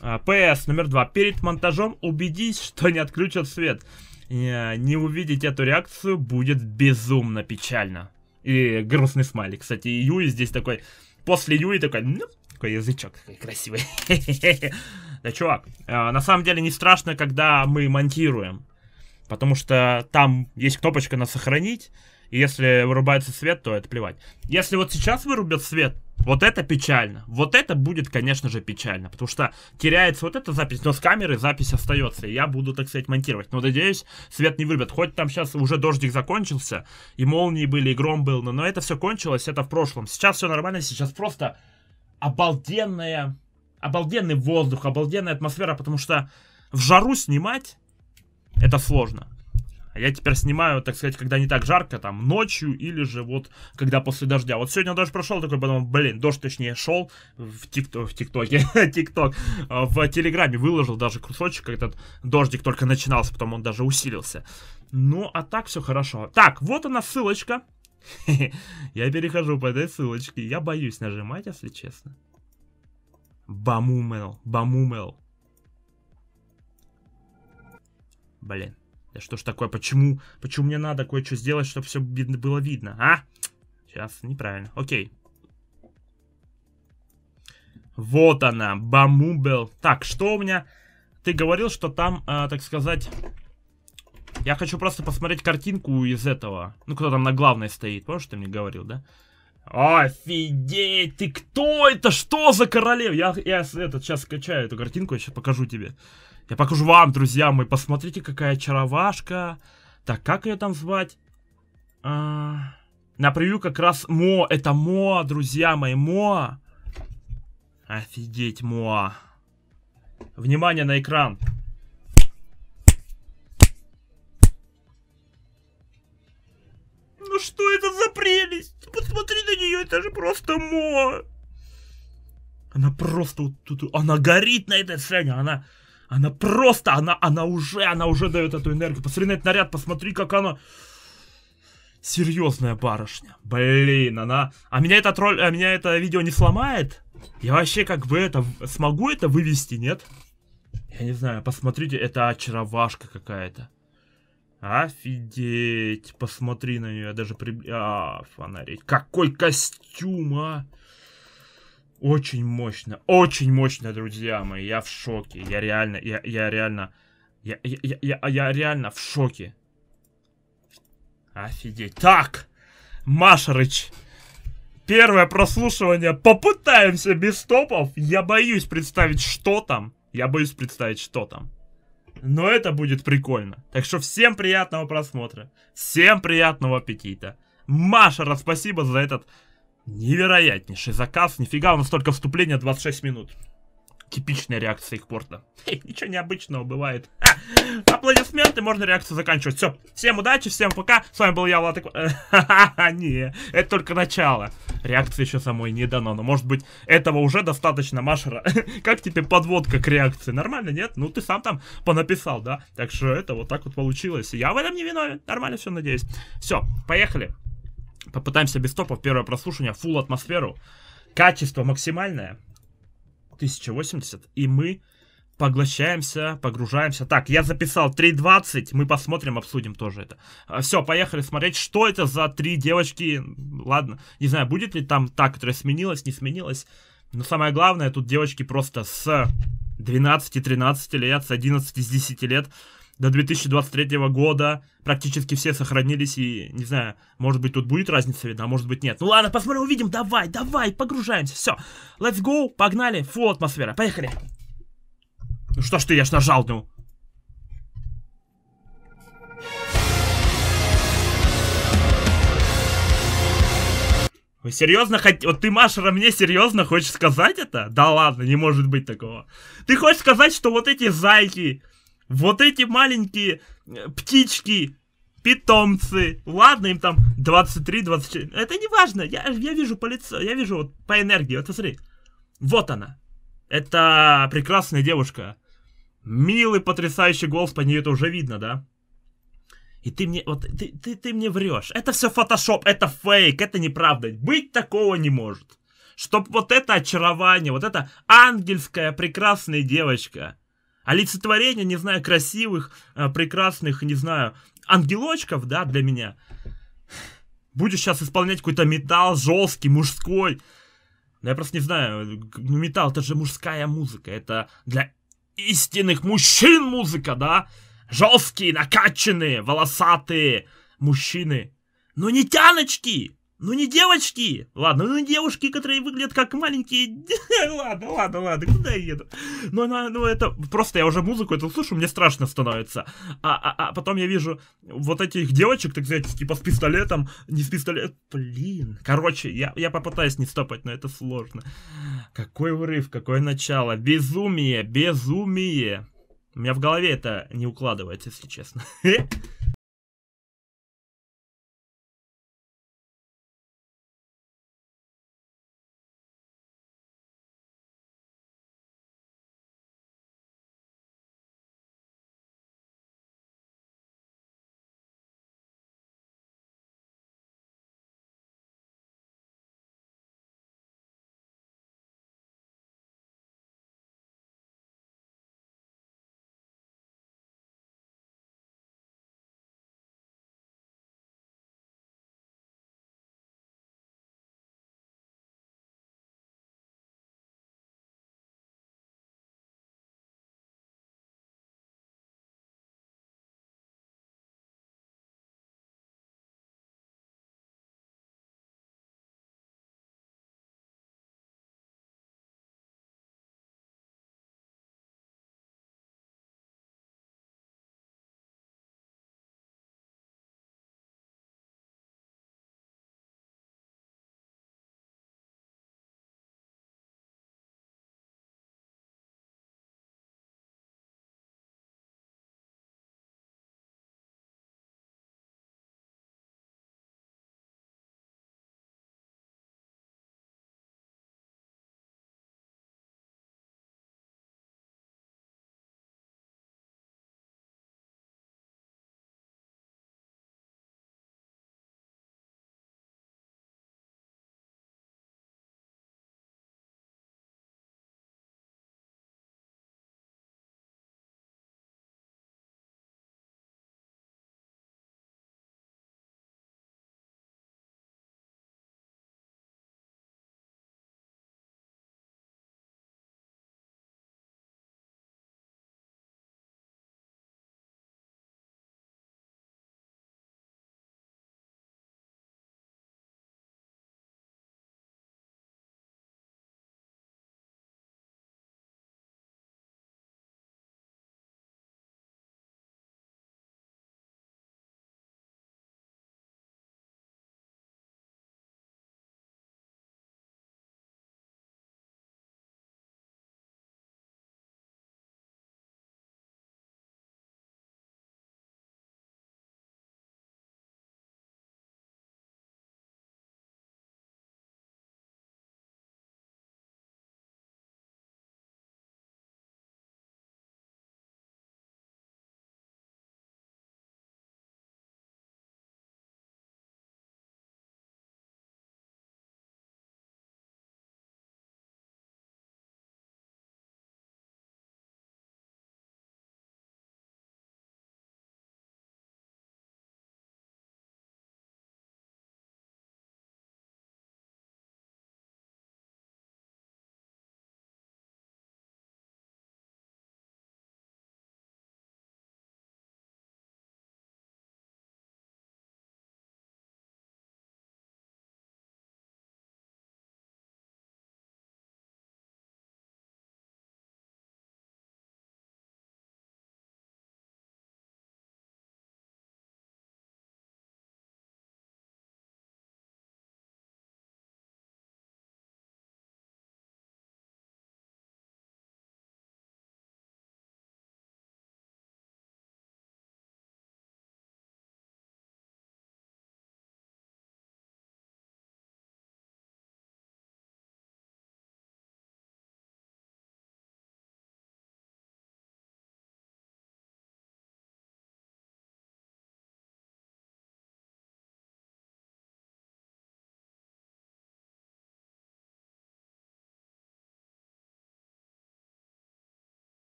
А, ПС номер два. Перед монтажом убедись, что не отключат свет. Э, не увидеть эту реакцию будет безумно печально. И грустный смайлик. Кстати, Юи здесь такой... После Юи такой... Ну, такой язычок такой красивый. [laughs] Да, чувак, э, на самом деле не страшно, когда мы монтируем. Потому что там есть кнопочка на сохранить, и если вырубается свет, то это плевать. Если вот сейчас вырубят свет, вот это печально. Вот это будет, конечно же, печально, потому что теряется вот эта запись, но с камеры запись остается, и я буду, так сказать, монтировать. Но надеюсь, свет не вырубят. Хоть там сейчас уже дождик закончился, и молнии были, и гром был, но, но это все кончилось, это в прошлом. Сейчас все нормально, сейчас просто обалденная, обалденный воздух, обалденная атмосфера, потому что в жару снимать это сложно. А я теперь снимаю, так сказать, когда не так жарко, там, ночью или же вот, когда после дождя. Вот сегодня дождь прошел, такой подумал, блин, дождь, точнее, шел в, тик в ТикТоке, [laughs] ТикТок, а, в Телеграме выложил даже кусочек, этот дождик только начинался, потом он даже усилился. Ну, а так все хорошо. Так, вот она ссылочка. [laughs] Я перехожу по этой ссылочке, я боюсь нажимать, если честно. Бамумел, бамумел. Блин, да что ж такое, почему, почему мне надо кое-что сделать, чтобы все видно, было видно, а? Сейчас, неправильно, окей. Вот она, Бамубел. Так, что у меня? Ты говорил, что там, э, так сказать... Я хочу просто посмотреть картинку из этого. Ну, кто там на главной стоит, помнишь, ты мне говорил, да? Офигеть, ты кто это? Что за королев? Я, я этот сейчас скачаю эту картинку, я сейчас покажу тебе. Я покажу вам, друзья мои. Посмотрите, какая чаровашка. Так, как ее там звать? А... На превью как раз Мо. Это Мо, друзья мои, Мо. Офигеть, Мо. Внимание на экран. Ну что это за прелесть? Посмотри на нее, это же просто Мо. Она просто вот тут... Она горит на этой сцене, она... Она просто, она, она уже, она уже дает эту энергию. Посмотри на этот наряд, посмотри, как она... Серьезная барышня. Блин, она... А меня этот роль, а меня это видео не сломает? Я вообще как бы это... Смогу это вывести, нет? Я не знаю, посмотрите, это очаровашка какая-то. Офигеть, посмотри на нее, я даже при... А, фонарик. Какой костюм, а! Очень мощно, очень мощно, друзья мои. Я в шоке. Я реально, я, я реально, я, я, я, я реально в шоке. Офигеть. Так, Машерыч. Первое прослушивание. Попытаемся без стопов, Я боюсь представить, что там. Я боюсь представить, что там. Но это будет прикольно. Так что всем приятного просмотра. Всем приятного аппетита. Маша, спасибо за этот Невероятнейший заказ. Нифига, у нас только вступление 26 минут. Типичная реакция их порта. [laughs] Хе, ничего необычного бывает. А, аплодисменты, можно реакцию заканчивать. Все, всем удачи, всем пока. С вами был я, Латык... [laughs] не, это только начало. Реакции еще самой не дано, но может быть этого уже достаточно, Машера. [laughs] как тебе подводка к реакции? Нормально, нет? Ну ты сам там понаписал, да? Так что это вот так вот получилось. Я в этом не виновен. Нормально все, надеюсь. Все, поехали. Попытаемся без топов. Первое прослушивание. Full атмосферу. Качество максимальное. 1080. И мы поглощаемся, погружаемся. Так, я записал 3.20, мы посмотрим, обсудим тоже это. А, Все, поехали смотреть, что это за три девочки. Ладно, не знаю, будет ли там та, которая сменилась, не сменилась. Но самое главное, тут девочки просто с 12-13 лет, с 11-10 лет до 2023 года практически все сохранились, и, не знаю, может быть, тут будет разница видна, может быть, нет. Ну ладно, посмотрим, увидим, давай, давай, погружаемся, все. Let's go, погнали, фу, атмосфера, поехали. Ну что ж ты, я ж нажал, ну. Вы серьезно хотите... Вот ты, Машера, мне серьезно хочешь сказать это? Да ладно, не может быть такого. Ты хочешь сказать, что вот эти зайки, вот эти маленькие э, птички, питомцы, ладно, им там 23, 24, это не важно, я, я вижу по лицу, я вижу вот по энергии, вот смотри, вот она, это прекрасная девушка, милый, потрясающий голос, по ней это уже видно, да? И ты мне, вот, ты, ты, ты мне врешь. Это все фотошоп, это фейк, это неправда. Быть такого не может. Чтоб вот это очарование, вот это ангельская прекрасная девочка, олицетворение, не знаю, красивых, э, прекрасных, не знаю, ангелочков, да, для меня. Будешь сейчас исполнять какой-то металл жесткий, мужской. Но я просто не знаю, ну, металл это же мужская музыка, это для истинных мужчин музыка, да? Жесткие, накачанные, волосатые мужчины. Но не тяночки! Ну не девочки! Ладно, ну девушки, которые выглядят как маленькие... [laughs] ладно, ладно, ладно, куда я еду? Ну, она, ну это... Просто я уже музыку эту слышу, мне страшно становится. А, а, а потом я вижу вот этих девочек, так сказать, типа с пистолетом, не с пистолетом... Блин, короче, я, я попытаюсь не стопать, но это сложно. Какой врыв, какое начало. Безумие, безумие. У меня в голове это не укладывается, если честно. [laughs]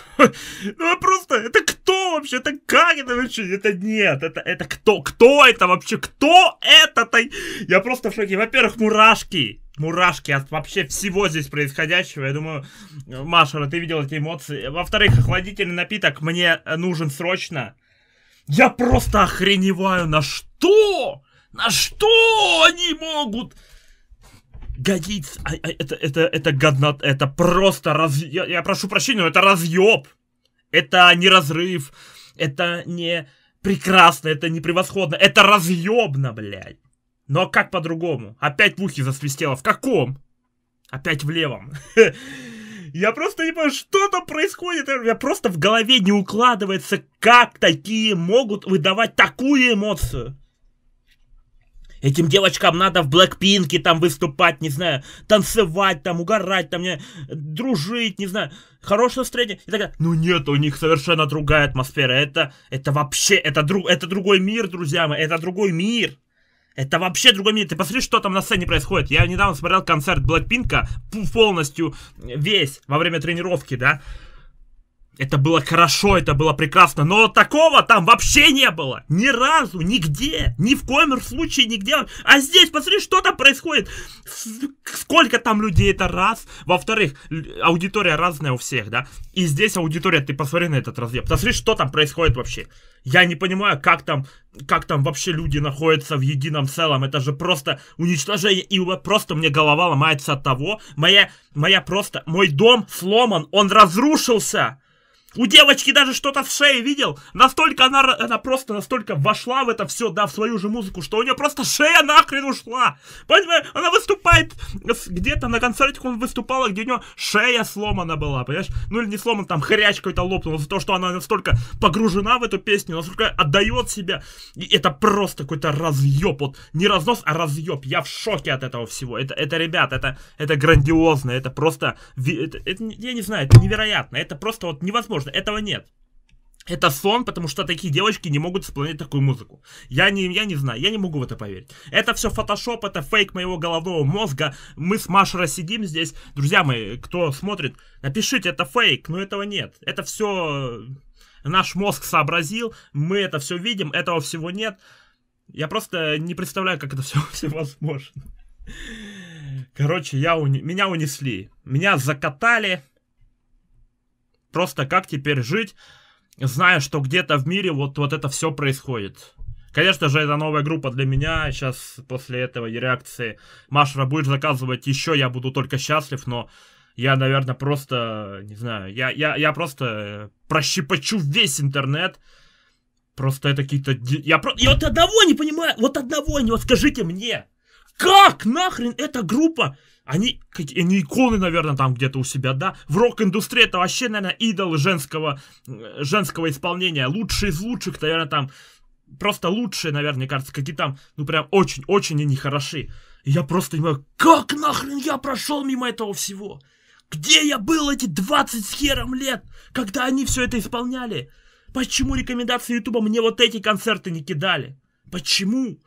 [laughs] Ну просто, это кто вообще? Это как это вообще? Это нет, это, это кто? Кто это вообще? Кто это? -то? Я просто в шоке. Во-первых, мурашки. Мурашки от вообще всего здесь происходящего. Я думаю, Маша, ты видел эти эмоции. Во-вторых, охладительный напиток мне нужен срочно. Я просто охреневаю, на что? На что они могут? годится. А, а, это, это, это годнот, это просто раз... Я, я прошу прощения, но это разъеб. Это не разрыв, это не прекрасно, это не превосходно, это разъебно, блядь. Но как по-другому? Опять в ухе засвистело. В каком? Опять в левом. [laughs] Я просто не понимаю, что там происходит. Я просто в голове не укладывается, как такие могут выдавать такую эмоцию. Этим девочкам надо в Блэкпинке там выступать, не знаю, танцевать там, угорать там, не, дружить, не знаю, хорошее настроение. И так Ну нет, у них совершенно другая атмосфера. Это, это вообще, это, друг, это другой мир, друзья мои, это другой мир. Это вообще другой мир. Ты посмотри, что там на сцене происходит. Я недавно смотрел концерт Блэкпинка полностью весь во время тренировки, да. Это было хорошо, это было прекрасно, но такого там вообще не было. Ни разу, нигде, ни в коем случае, нигде. А здесь, посмотри, что там происходит. Сколько там людей, это раз. Во-вторых, аудитория разная у всех, да. И здесь аудитория, ты посмотри на этот разъем. Посмотри, что там происходит вообще. Я не понимаю, как там, как там вообще люди находятся в едином целом. Это же просто уничтожение. И просто мне голова ломается от того. Моя, моя просто, мой дом сломан, он разрушился. У девочки даже что-то в шее, видел? Настолько она, она просто настолько вошла в это все, да, в свою же музыку, что у нее просто шея нахрен ушла. Понимаешь, она выступает где-то на концерте, он выступала, где у нее шея сломана была, понимаешь? Ну или не сломана, там хрящ какой-то лопнул за то, что она настолько погружена в эту песню, настолько отдает себя. И это просто какой-то разъеб, вот не разнос, а разъеб. Я в шоке от этого всего. Это, это ребят, это, это грандиозно, это просто, это, это, я не знаю, это невероятно, это просто вот невозможно невозможно. Этого нет. Это сон, потому что такие девочки не могут исполнять такую музыку. Я не, я не знаю, я не могу в это поверить. Это все фотошоп, это фейк моего головного мозга. Мы с Машей сидим здесь. Друзья мои, кто смотрит, напишите, это фейк, но этого нет. Это все э, наш мозг сообразил, мы это все видим, этого всего нет. Я просто не представляю, как это все, [laughs] все возможно. Короче, я уни... меня унесли, меня закатали, просто как теперь жить, зная, что где-то в мире вот, вот это все происходит. Конечно же, это новая группа для меня. Сейчас после этого и реакции Маша будешь заказывать еще, я буду только счастлив, но я, наверное, просто, не знаю, я, я, я просто э, прощепочу весь интернет. Просто это какие-то... Я, про... я вот одного не понимаю, вот одного не, вот скажите мне, как нахрен эта группа они, они иконы, наверное, там где-то у себя, да? В рок-индустрии это вообще, наверное, идол женского, э, женского исполнения. Лучшие из лучших, наверное, там просто лучшие, наверное, кажется, какие там, ну прям очень-очень они хороши. И я просто не понимаю, как нахрен я прошел мимо этого всего? Где я был эти 20 с хером лет, когда они все это исполняли? Почему рекомендации Ютуба мне вот эти концерты не кидали? Почему?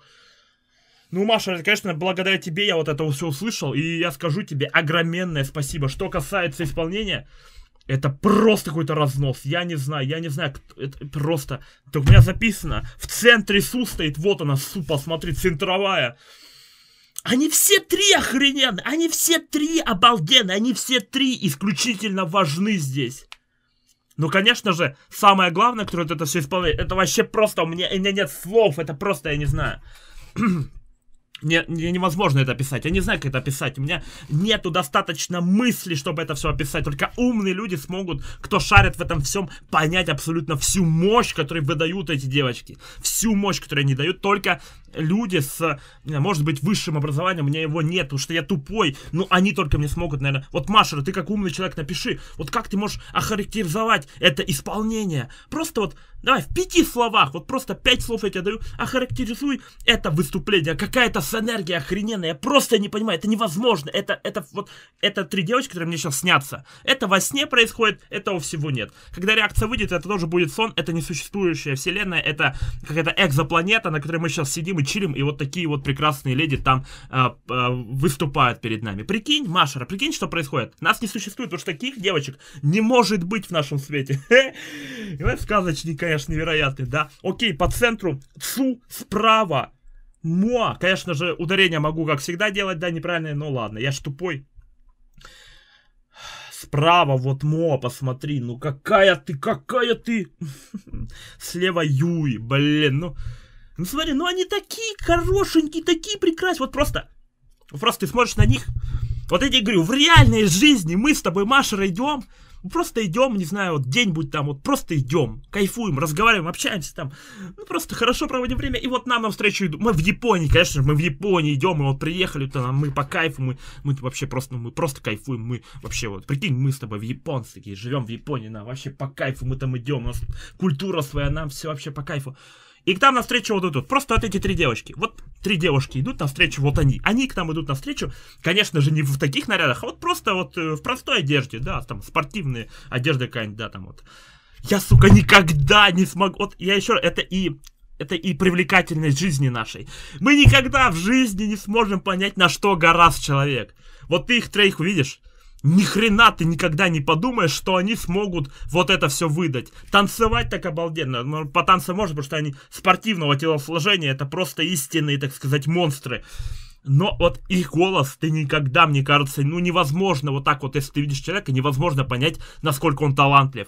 Ну, Маша, конечно, благодаря тебе я вот это все услышал, и я скажу тебе огроменное спасибо. Что касается исполнения, это просто какой-то разнос. Я не знаю, я не знаю, это просто... Так у меня записано, в центре СУ стоит, вот она, СУ, посмотри, центровая. Они все три охрененные, они все три обалденные, они все три исключительно важны здесь. Ну, конечно же, самое главное, которое это все исполняет, это вообще просто, у меня, у меня нет слов, это просто, я не знаю. [clears throat] Мне, мне невозможно это описать. Я не знаю, как это описать. У меня нету достаточно мысли, чтобы это все описать. Только умные люди смогут, кто шарит в этом всем, понять абсолютно всю мощь, которую выдают эти девочки. Всю мощь, которую они дают. Только люди с, э, может быть, высшим образованием, у меня его нет, потому что я тупой. Ну, они только мне смогут, наверное. Вот, Маша, ты как умный человек, напиши. Вот как ты можешь охарактеризовать это исполнение? Просто вот, давай, в пяти словах, вот просто пять слов я тебе даю, охарактеризуй это выступление. Какая-то вас энергия охрененная, я просто не понимаю, это невозможно, это, это вот, это три девочки, которые мне сейчас снятся. Это во сне происходит, этого всего нет. Когда реакция выйдет, это тоже будет сон, это несуществующая вселенная, это какая-то экзопланета, на которой мы сейчас сидим и чилим, и вот такие вот прекрасные леди там э, э, выступают перед нами. Прикинь, Машера, прикинь, что происходит. Нас не существует, потому что таких девочек не может быть в нашем свете. [laughs] Сказочник, конечно, невероятный, да. Окей, по центру Цу справа, Муа! Конечно же, ударение могу, как всегда, делать, да, неправильное, но ладно, я ж тупой. Справа вот Мо, посмотри, ну какая ты, какая ты. [laughs] Слева Юй, блин, ну... Ну смотри, ну они такие хорошенькие, такие прекрасные, вот просто... Просто ты смотришь на них, вот эти тебе говорю, в реальной жизни мы с тобой, Маша, идем, Просто идем, не знаю, вот день будет там, вот просто идем, кайфуем, разговариваем, общаемся там. Ну, просто хорошо проводим время. И вот нам навстречу идут. Мы в Японии, конечно же, мы в Японии идем, мы вот приехали, то мы по кайфу, мы, мы вообще просто, ну, мы просто кайфуем, мы вообще вот, прикинь, мы с тобой в Японии такие, живем в Японии, нам вообще по кайфу, мы там идем, у нас культура своя, нам все вообще по кайфу. И к нам навстречу вот идут. Просто вот эти три девочки. Вот три девушки идут навстречу, вот они. Они к нам идут навстречу, конечно же, не в таких нарядах, а вот просто вот э, в простой одежде, да, там спортивные одежды какая-нибудь, да, там вот. Я, сука, никогда не смогу. Вот я еще, это и это и привлекательность жизни нашей. Мы никогда в жизни не сможем понять, на что гораст человек. Вот ты их троих увидишь, ни хрена ты никогда не подумаешь, что они смогут вот это все выдать. Танцевать так обалденно. Ну, По танце можно, потому что они спортивного телосложения, это просто истинные, так сказать, монстры. Но вот их голос ты никогда, мне кажется, ну невозможно вот так вот, если ты видишь человека, невозможно понять, насколько он талантлив.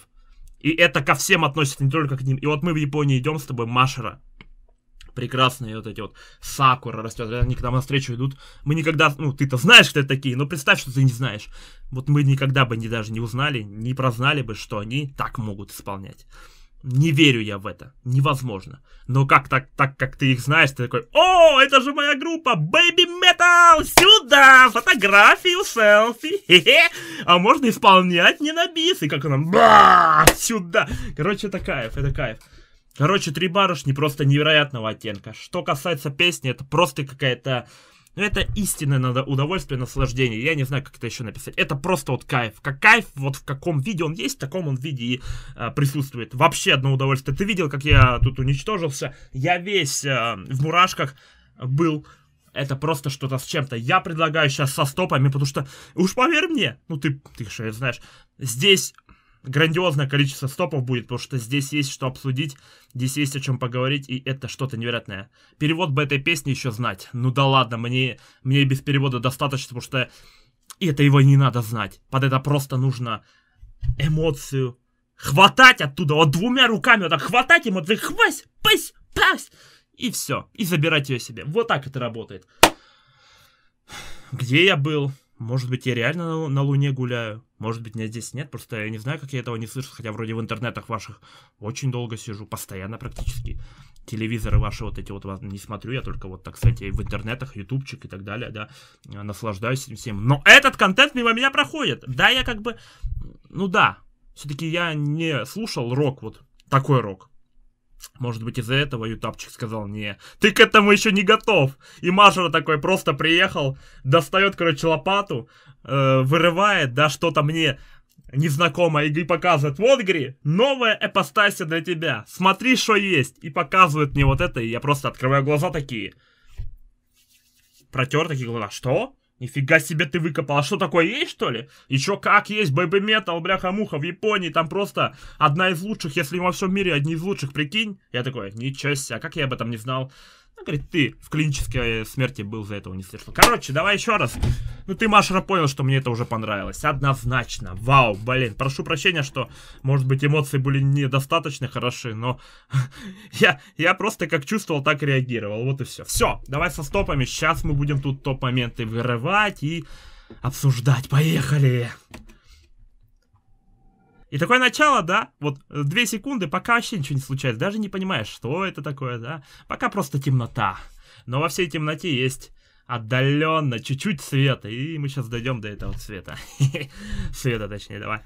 И это ко всем относится, не только к ним. И вот мы в Японии идем с тобой, Машера прекрасные вот эти вот сакура растет, они к нам навстречу идут. Мы никогда, ну, ты-то знаешь, кто это такие, но представь, что ты не знаешь. Вот мы никогда бы не, даже не узнали, не прознали бы, что они так могут исполнять. Не верю я в это. Невозможно. Но как так, так как ты их знаешь, ты такой, о, это же моя группа, Baby Metal, сюда, фотографию, селфи, хе-хе, а можно исполнять не на бис, и как она, ба, сюда. Короче, это кайф, это кайф. Короче, три барышни просто невероятного оттенка. Что касается песни, это просто какая-то... Ну, это истинное удовольствие, наслаждение. Я не знаю, как это еще написать. Это просто вот кайф. Как кайф, вот в каком виде он есть, в таком он виде и э, присутствует. Вообще одно удовольствие. Ты видел, как я тут уничтожился? Я весь э, в мурашках был. Это просто что-то с чем-то. Я предлагаю сейчас со стопами, потому что, уж поверь мне, ну ты, ты же знаешь, здесь грандиозное количество стопов будет, потому что здесь есть что обсудить, здесь есть о чем поговорить, и это что-то невероятное. Перевод бы этой песни еще знать. Ну да ладно, мне, мне без перевода достаточно, потому что это его не надо знать. Под это просто нужно эмоцию хватать оттуда, вот двумя руками вот так хватать ему, вот так хвась, пась, пась, и все, и забирать ее себе. Вот так это работает. Где я был? Может быть, я реально на Луне гуляю, может быть, меня здесь нет, просто я не знаю, как я этого не слышу, хотя вроде в интернетах ваших очень долго сижу, постоянно практически. Телевизоры ваши вот эти вот не смотрю, я только вот, так кстати, в интернетах, ютубчик и так далее, да, э, наслаждаюсь этим всем. Но этот контент мимо меня проходит. Да, я как бы, ну да, все-таки я не слушал рок, вот такой рок. Может быть, из-за этого ютапчик сказал, не, ты к этому еще не готов. И Мажора такой просто приехал, достает, короче, лопату, э, вырывает, да, что-то мне незнакомое, и показывает, вот, Гри, новая эпостасия для тебя, смотри, что есть. И показывает мне вот это, и я просто открываю глаза такие. Протер такие глаза, что? Нифига себе ты выкопал. А что такое есть, что ли? Еще как есть? Бэби метал, бляха-муха, в Японии там просто одна из лучших, если не во всем мире, одни из лучших, прикинь? Я такой, ничего себе, а как я об этом не знал? Она ну, говорит, ты в клинической э, смерти был за этого не слышал. Короче, давай еще раз. Ну ты, Маша, понял, что мне это уже понравилось. Однозначно. Вау, блин. Прошу прощения, что, может быть, эмоции были недостаточно хороши, но [laughs] я, я просто как чувствовал, так реагировал. Вот и все. Все, давай со стопами. Сейчас мы будем тут топ-моменты вырывать и обсуждать. Поехали! И такое начало, да, вот э, две секунды, пока вообще ничего не случается, даже не понимаешь, что это такое, да, пока просто темнота. Но во всей темноте есть отдаленно чуть-чуть света, и мы сейчас дойдем до этого света, [laughs] Света, точнее, давай.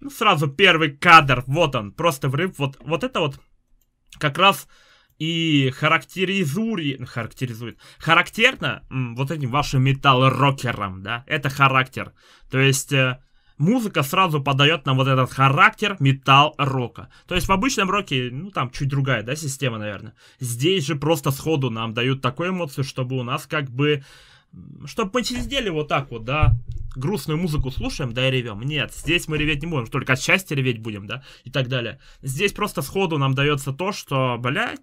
Ну, сразу первый кадр, вот он, просто врыв, вот, вот это вот как раз и характеризури, характеризует, характерно вот этим вашим металл-рокером, да, это характер. То есть э, музыка сразу подает нам вот этот характер металл-рока. То есть в обычном роке, ну там чуть другая, да, система, наверное. Здесь же просто сходу нам дают такую эмоцию, чтобы у нас как бы... Чтобы мы сидели вот так вот, да, грустную музыку слушаем, да и ревем. Нет, здесь мы реветь не будем, только от счастья реветь будем, да, и так далее. Здесь просто сходу нам дается то, что, блядь...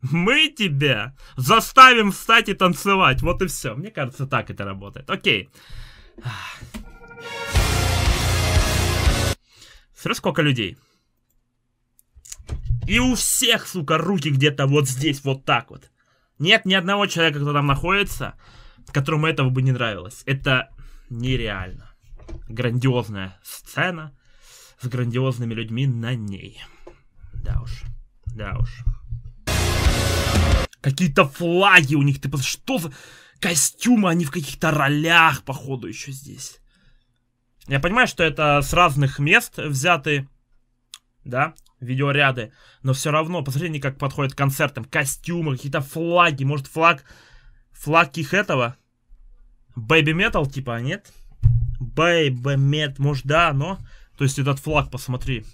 Мы тебя заставим встать и танцевать. Вот и все. Мне кажется, так это работает. Окей. Смотри, сколько людей. И у всех, сука, руки где-то вот здесь, вот так вот. Нет ни одного человека, кто там находится, которому этого бы не нравилось. Это нереально. Грандиозная сцена с грандиозными людьми на ней. Да уж, да уж. Какие-то флаги у них, ты что за костюмы, они в каких-то ролях, походу, еще здесь. Я понимаю, что это с разных мест взяты, да, видеоряды, но все равно, посмотрите, как подходят к концертам, костюмы, какие-то флаги, может флаг, флаг их этого, бэби метал типа, а нет? Бэйби мет, может да, но, то есть этот флаг, посмотри,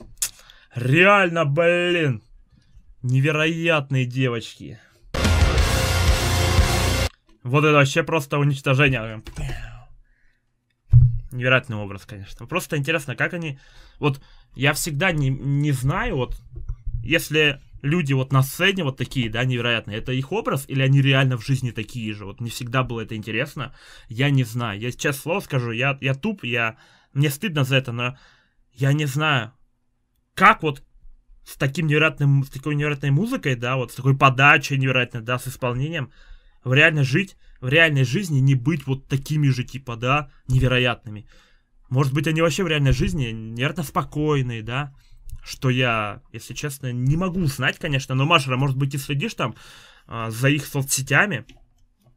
реально, блин, невероятные девочки. Вот это вообще просто уничтожение невероятный образ, конечно. Просто интересно, как они... Вот я всегда не, не знаю, вот если люди вот на сцене вот такие, да, невероятные, это их образ или они реально в жизни такие же? Вот мне всегда было это интересно. Я не знаю. Я сейчас слово скажу, я, я туп, я... Мне стыдно за это, но я не знаю, как вот с таким невероятным, с такой невероятной музыкой, да, вот с такой подачей невероятной, да, с исполнением, реально жить в реальной жизни не быть вот такими же, типа, да, невероятными. Может быть, они вообще в реальной жизни наверное спокойные, да, что я, если честно, не могу знать, конечно, но, Машера, может быть, ты следишь там э, за их соцсетями,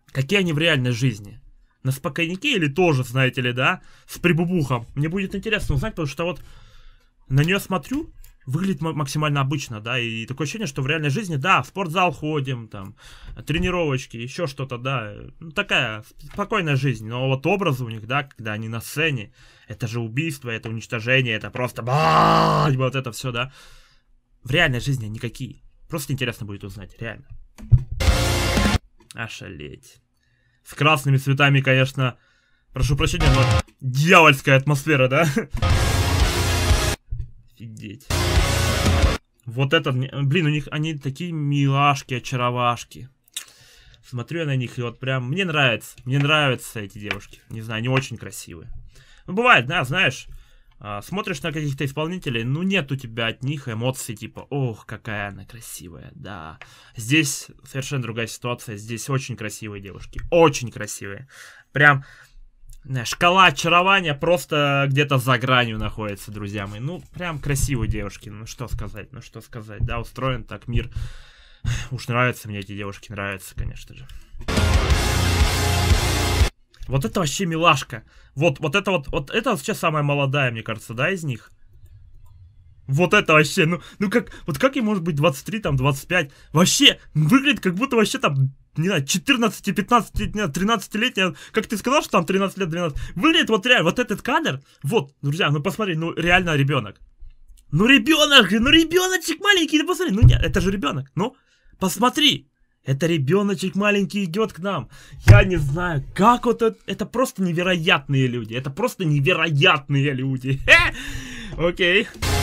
какие они в реальной жизни? На спокойнике или тоже, знаете ли, да, с прибубухом? Мне будет интересно узнать, потому что вот на нее смотрю, выглядит максимально обычно, да, и такое ощущение, что в реальной жизни, да, в спортзал ходим, там, тренировочки, еще что-то, да, ну, такая спокойная жизнь, но вот образы у них, да, когда они на сцене, это же убийство, это уничтожение, это просто вот это все, да, в реальной жизни никакие, просто интересно будет узнать, реально. Ошалеть. С красными цветами, конечно, прошу прощения, но дьявольская атмосфера, да? [laughs] Офигеть. Вот этот, блин, у них они такие милашки, очаровашки. Смотрю я на них, и вот прям, мне нравится, мне нравятся эти девушки. Не знаю, они очень красивые. Ну, бывает, да, знаешь, а, смотришь на каких-то исполнителей, ну, нет у тебя от них эмоций типа, ох, какая она красивая, да. Здесь совершенно другая ситуация, здесь очень красивые девушки, очень красивые. Прям, Э, шкала очарования просто где-то за гранью находится, друзья мои. Ну, прям красивые девушки. Ну, что сказать, ну, что сказать. Да, устроен так мир. Уж нравятся мне эти девушки, нравятся, конечно же. Вот это вообще милашка. Вот, вот это вот, вот это вот сейчас самая молодая, мне кажется, да, из них? Вот это вообще, ну, ну как, вот как ей может быть 23, там, 25? Вообще, выглядит как будто вообще там не знаю, 14, 15, 13 летняя как ты сказал, что там 13 лет, 12, выглядит вот реально, вот этот кадр, вот, друзья, ну посмотри, ну реально ребенок. Ну ребенок, ну ребеночек маленький, ну посмотри, ну нет, это же ребенок, ну, посмотри. Это ребеночек маленький идет к нам. Я не знаю, как вот это... Это просто невероятные люди. Это просто невероятные люди. [laughs] Окей. Okay.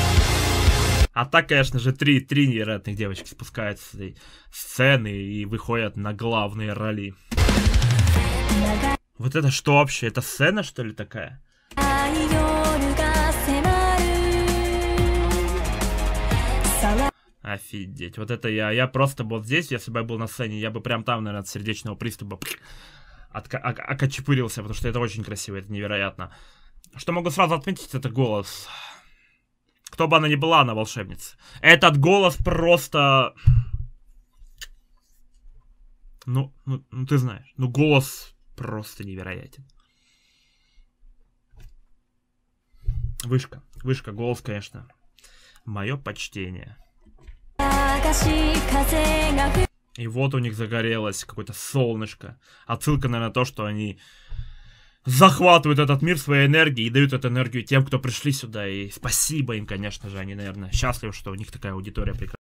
А так, конечно же, три, три невероятных девочки спускаются с этой сцены и выходят на главные роли. Вот это что вообще? Это сцена, что ли, такая? Офигеть. Вот это я. Я просто был здесь, если бы я был на сцене, я бы прям там, наверное, от сердечного приступа отка- окочепырился, потому что это очень красиво, это невероятно. Что могу сразу отметить, это голос. Кто бы она ни была, она волшебница. Этот голос просто... Ну, ну, ну ты знаешь. Ну, голос просто невероятен. Вышка. Вышка, голос, конечно. Мое почтение. И вот у них загорелось какое-то солнышко. Отсылка, наверное, на то, что они захватывают этот мир своей энергией и дают эту энергию тем, кто пришли сюда. И спасибо им, конечно же, они, наверное, счастливы, что у них такая аудитория прекрасная.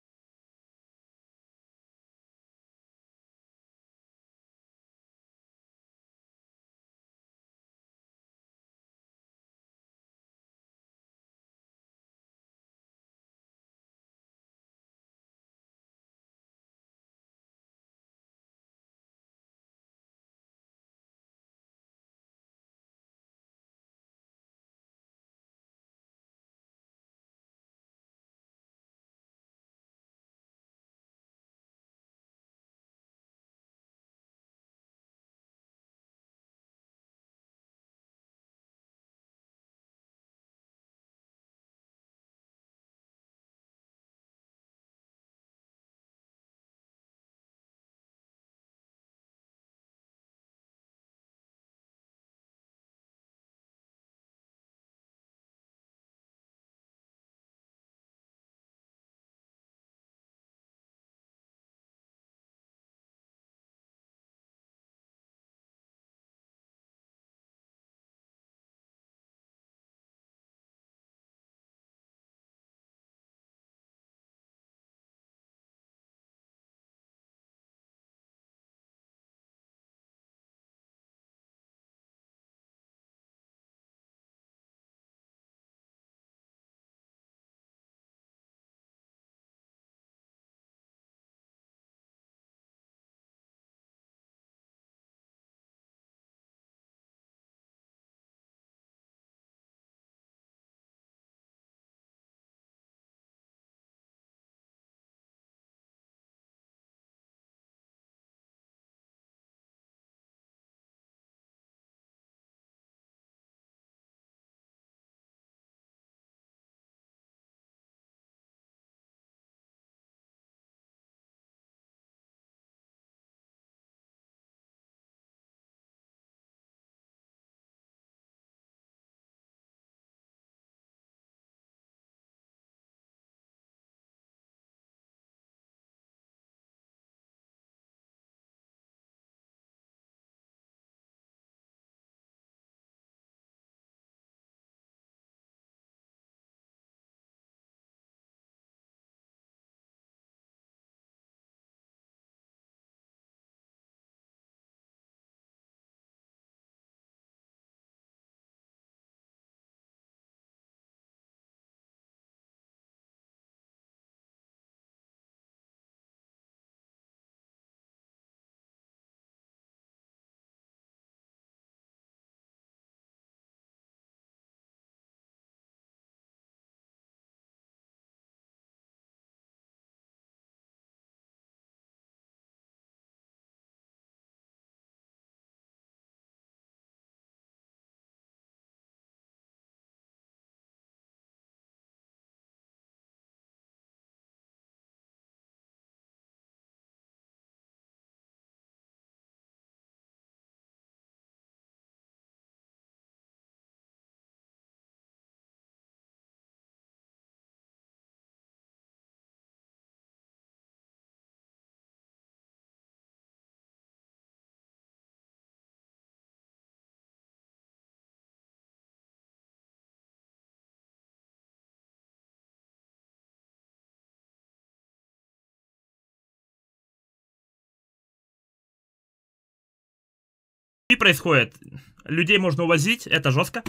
И происходит. Людей можно увозить, это жестко.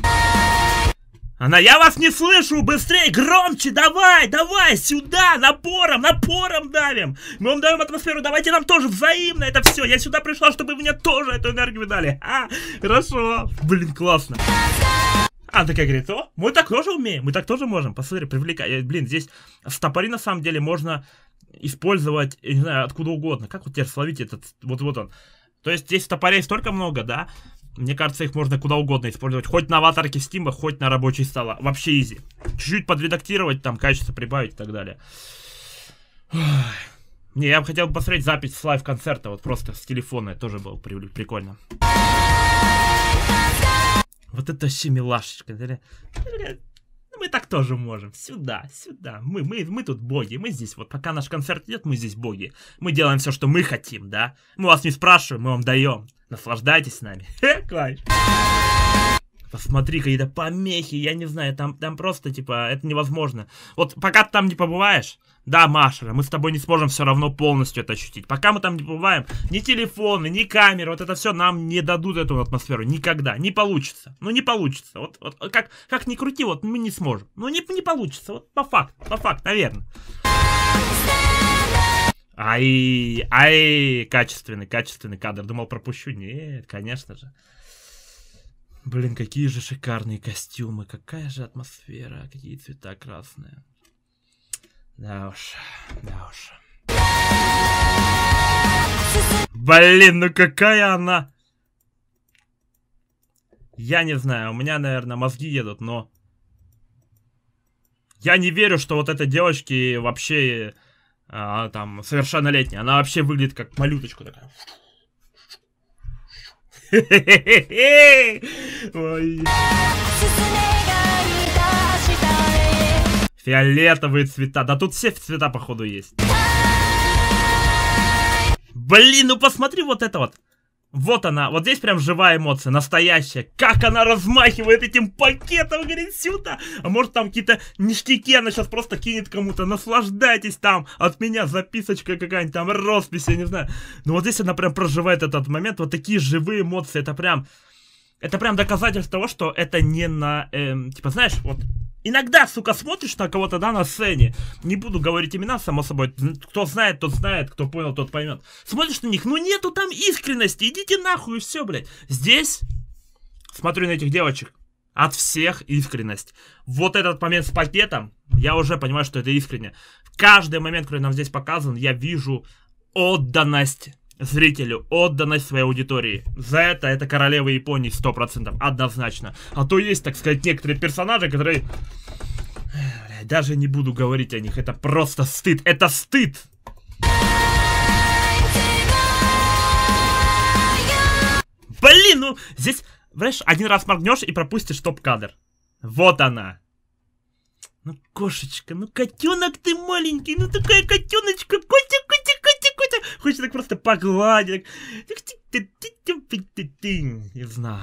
Она, я вас не слышу, быстрее, громче, давай, давай, сюда, напором, напором давим. Мы вам даем атмосферу, давайте нам тоже взаимно это все. Я сюда пришла, чтобы мне тоже эту энергию дали. А, хорошо, блин, классно. А, такая говорит, о, мы так тоже умеем, мы так тоже можем, посмотри, привлекать. Э, блин, здесь стопори на самом деле можно использовать, Я не знаю, откуда угодно. Как вот теперь словить этот, вот, вот он. То есть здесь топорей столько много, да? Мне кажется, их можно куда угодно использовать. Хоть на аватарке стима, хоть на рабочей стола. Вообще изи. Чуть-чуть подредактировать, там качество прибавить и так далее. Не, я бы хотел посмотреть запись с лайв-концерта, вот просто с телефона, это тоже было прикольно. Вот это вообще милашечка, да? Мы так тоже можем. Сюда, сюда. Мы, мы, мы тут боги, мы здесь. Вот пока наш концерт идет, мы здесь боги. Мы делаем все, что мы хотим, да? Мы вас не спрашиваем, мы вам даем. Наслаждайтесь с нами. Хе, [laughs] кайф посмотри, типа, какие-то помехи, я не знаю, там, там просто, типа, это невозможно. Вот пока ты там не побываешь, да, Маша, мы с тобой не сможем все равно полностью это ощутить. Пока мы там не побываем, ни телефоны, ни камеры, вот это все нам не дадут эту атмосферу никогда. Не получится. Ну, не получится. Вот, вот как, как ни крути, вот мы не сможем. Ну, не, не получится. Вот по факту, по факту, наверное. Ай, ай, качественный, качественный кадр. Думал, пропущу. Нет, конечно же. Блин, какие же шикарные костюмы, какая же атмосфера, какие цвета красные. Да уж, да уж. Блин, ну какая она! Я не знаю, у меня, наверное, мозги едут, но... Я не верю, что вот этой девочке вообще а, там совершеннолетняя. Она вообще выглядит как малюточку такая. Фиолетовые цвета. Да тут все цвета, походу, есть. Блин, ну посмотри вот это вот. Вот она, вот здесь прям живая эмоция, настоящая. Как она размахивает этим пакетом, говорит, сюда. А может там какие-то ништяки она сейчас просто кинет кому-то. Наслаждайтесь там от меня, записочка какая-нибудь там, роспись, я не знаю. Но ну, вот здесь она прям проживает этот момент. Вот такие живые эмоции, это прям... Это прям доказательство того, что это не на... Эм, типа, знаешь, вот Иногда, сука, смотришь на кого-то, да, на сцене. Не буду говорить имена, само собой. Кто знает, тот знает, кто понял, тот поймет. Смотришь на них, ну нету там искренности. Идите нахуй и все, блядь. Здесь, смотрю на этих девочек, от всех искренность. Вот этот момент с пакетом, я уже понимаю, что это искренне. Каждый момент, который нам здесь показан, я вижу отданность зрителю, отданность своей аудитории. За это это королева Японии 100%, однозначно. А то есть, так сказать, некоторые персонажи, которые... [sighs] Бля, даже не буду говорить о них, это просто стыд, это стыд! Блин, ну здесь, знаешь, один раз моргнешь и пропустишь топ-кадр. Вот она. Ну, кошечка, ну, котенок ты маленький, ну, такая котеночка, котик, котик, Хочется так просто погладить. Не знаю.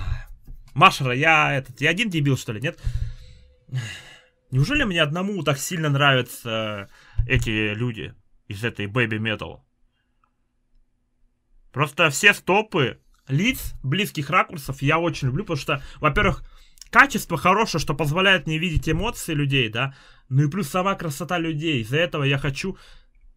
Машера, я этот, я один дебил, что ли, нет? Неужели мне одному так сильно нравятся э, эти люди из этой Baby Metal? Просто все стопы лиц, близких ракурсов я очень люблю, потому что, во-первых, качество хорошее, что позволяет мне видеть эмоции людей, да, ну и плюс сама красота людей. Из-за этого я хочу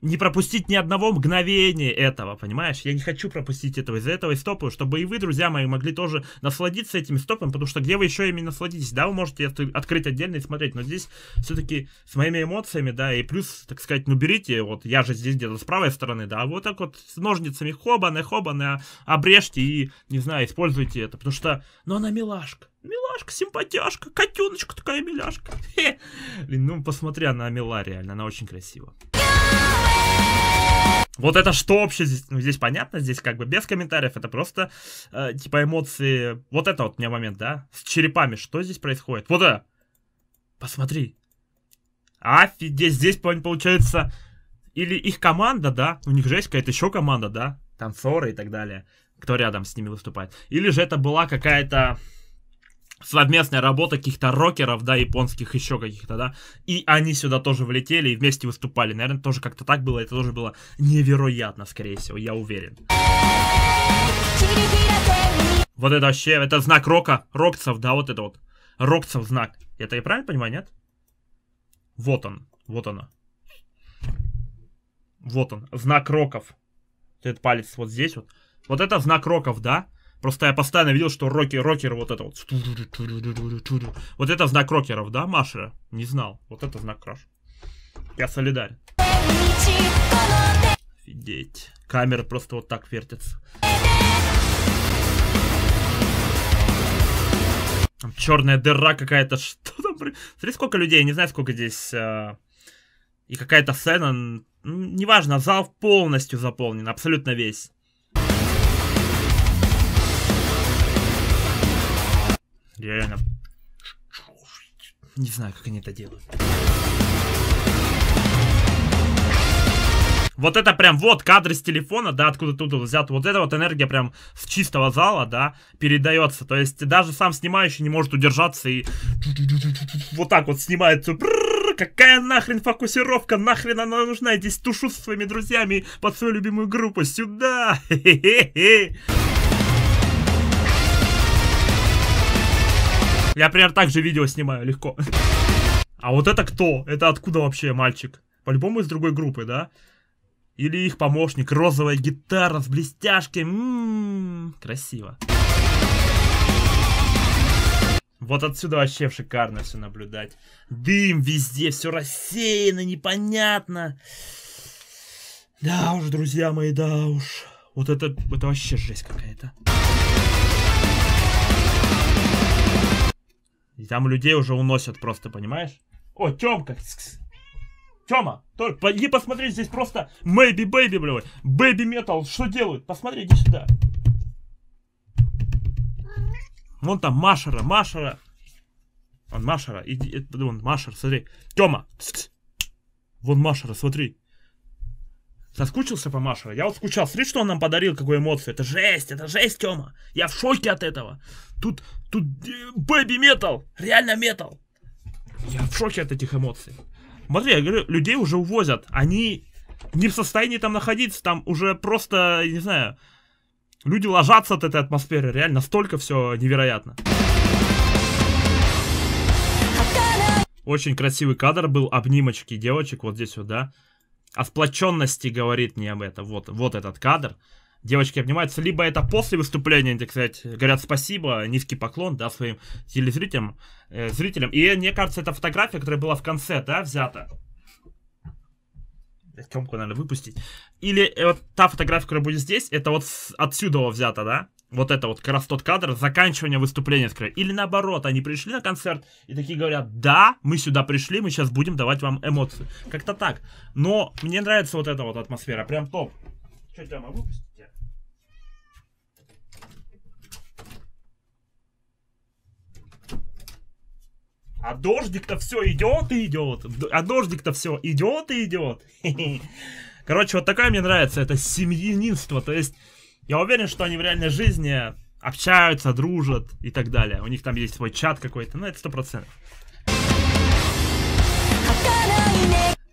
не пропустить ни одного мгновения этого, понимаешь? Я не хочу пропустить этого, из-за этого и стопаю, чтобы и вы, друзья мои, могли тоже насладиться этими стопами, потому что где вы еще ими насладитесь, да, вы можете это открыть отдельно и смотреть, но здесь все-таки с моими эмоциями, да, и плюс, так сказать, ну берите, вот я же здесь где-то с правой стороны, да, вот так вот с ножницами хобаны, хобаны, а, обрежьте и, не знаю, используйте это, потому что, ну она милашка, милашка, симпатяшка, котеночка такая милашка. [laughs] Блин, ну посмотри, она мила реально, она очень красива. Вот это что вообще здесь, ну, здесь понятно, здесь как бы без комментариев, это просто э, типа эмоции. Вот это вот мне момент, да? С черепами, что здесь происходит? Вот это! Посмотри. Офигеть, здесь получается... Или их команда, да? У них же есть какая-то еще команда, да? Танцоры и так далее, кто рядом с ними выступает. Или же это была какая-то совместная работа каких-то рокеров, да, японских, еще каких-то, да, и они сюда тоже влетели и вместе выступали, наверное, тоже как-то так было, это тоже было невероятно, скорее всего, я уверен. Вот это вообще, это знак рока, рокцев, да, вот это вот, рокцев знак, это я правильно понимаю, нет? Вот он, вот она. Вот он, знак роков. Этот палец вот здесь вот. Вот это знак роков, да? Просто я постоянно видел, что рокер, рокер вот это вот. Вот это знак рокеров, да, Маша? Не знал. Вот это знак краш. Я солидарен. Офигеть. Камеры просто вот так вертятся. Там черная дыра какая-то. [laughs] Что там? Смотри, сколько людей. я Не знаю, сколько здесь... А... И какая-то сцена. Неважно, зал полностью заполнен. Абсолютно весь. Реально. Не знаю, как они это делают. Вот это прям, вот кадры с телефона, да, откуда тут взят. Вот эта вот энергия прям с чистого зала, да, передается. То есть даже сам снимающий не может удержаться и вот так вот снимается. Какая нахрен фокусировка, нахрен она нужна? Я здесь тушу с своими друзьями под свою любимую группу. Сюда! [laughs] Хе-хе-хе! Я, например, также видео снимаю легко. А вот это кто? Это откуда вообще мальчик? По-любому из другой группы, да? Или их помощник, розовая гитара с блестяшкой. Ммм, красиво. Вот отсюда вообще шикарно все наблюдать. Дым везде, все рассеяно, непонятно. Да уж, друзья мои, да уж. Вот это, это вообще жесть какая-то. И там людей уже уносят просто, понимаешь? О, Тёмка! Тёма, только пойди посмотри, здесь просто Мэйби Бэйби, блядь. baby metal что делают? Посмотри, иди сюда. Вон там Машера, Машера. Он Машера, иди, это, вон Машер, смотри. Тёма, вон Машера, смотри. Соскучился по Маше? Я вот скучал. Смотри, что он нам подарил, какую эмоцию. Это жесть, это жесть, Тёма. Я в шоке от этого. Тут, тут бэби метал, реально метал. Я в шоке от этих эмоций. Смотри, я говорю, людей уже увозят. Они не в состоянии там находиться, там уже просто, не знаю, люди ложатся от этой атмосферы. Реально, столько все невероятно. Очень красивый кадр был, обнимочки девочек, вот здесь вот, да о сплоченности говорит не об этом. Вот, вот этот кадр. Девочки обнимаются. Либо это после выступления, так сказать, говорят спасибо, низкий поклон, да, своим телезрителям. Э, зрителям. И мне кажется, это фотография, которая была в конце, да, взята. Темку, наверное, выпустить. Или э, вот та фотография, которая будет здесь, это вот отсюда взята, да? вот это вот как раз тот кадр заканчивания выступления скорее. Или наоборот, они пришли на концерт и такие говорят, да, мы сюда пришли, мы сейчас будем давать вам эмоции. Как-то так. Но мне нравится вот эта вот атмосфера, прям топ. Что, Дема, выпустите? А дождик-то все идет и идет. А дождик-то все идет и идет. [laughs] Короче, вот такая мне нравится. Это семьянинство. То есть я уверен, что они в реальной жизни общаются, дружат и так далее. У них там есть свой чат какой-то, ну это сто процентов.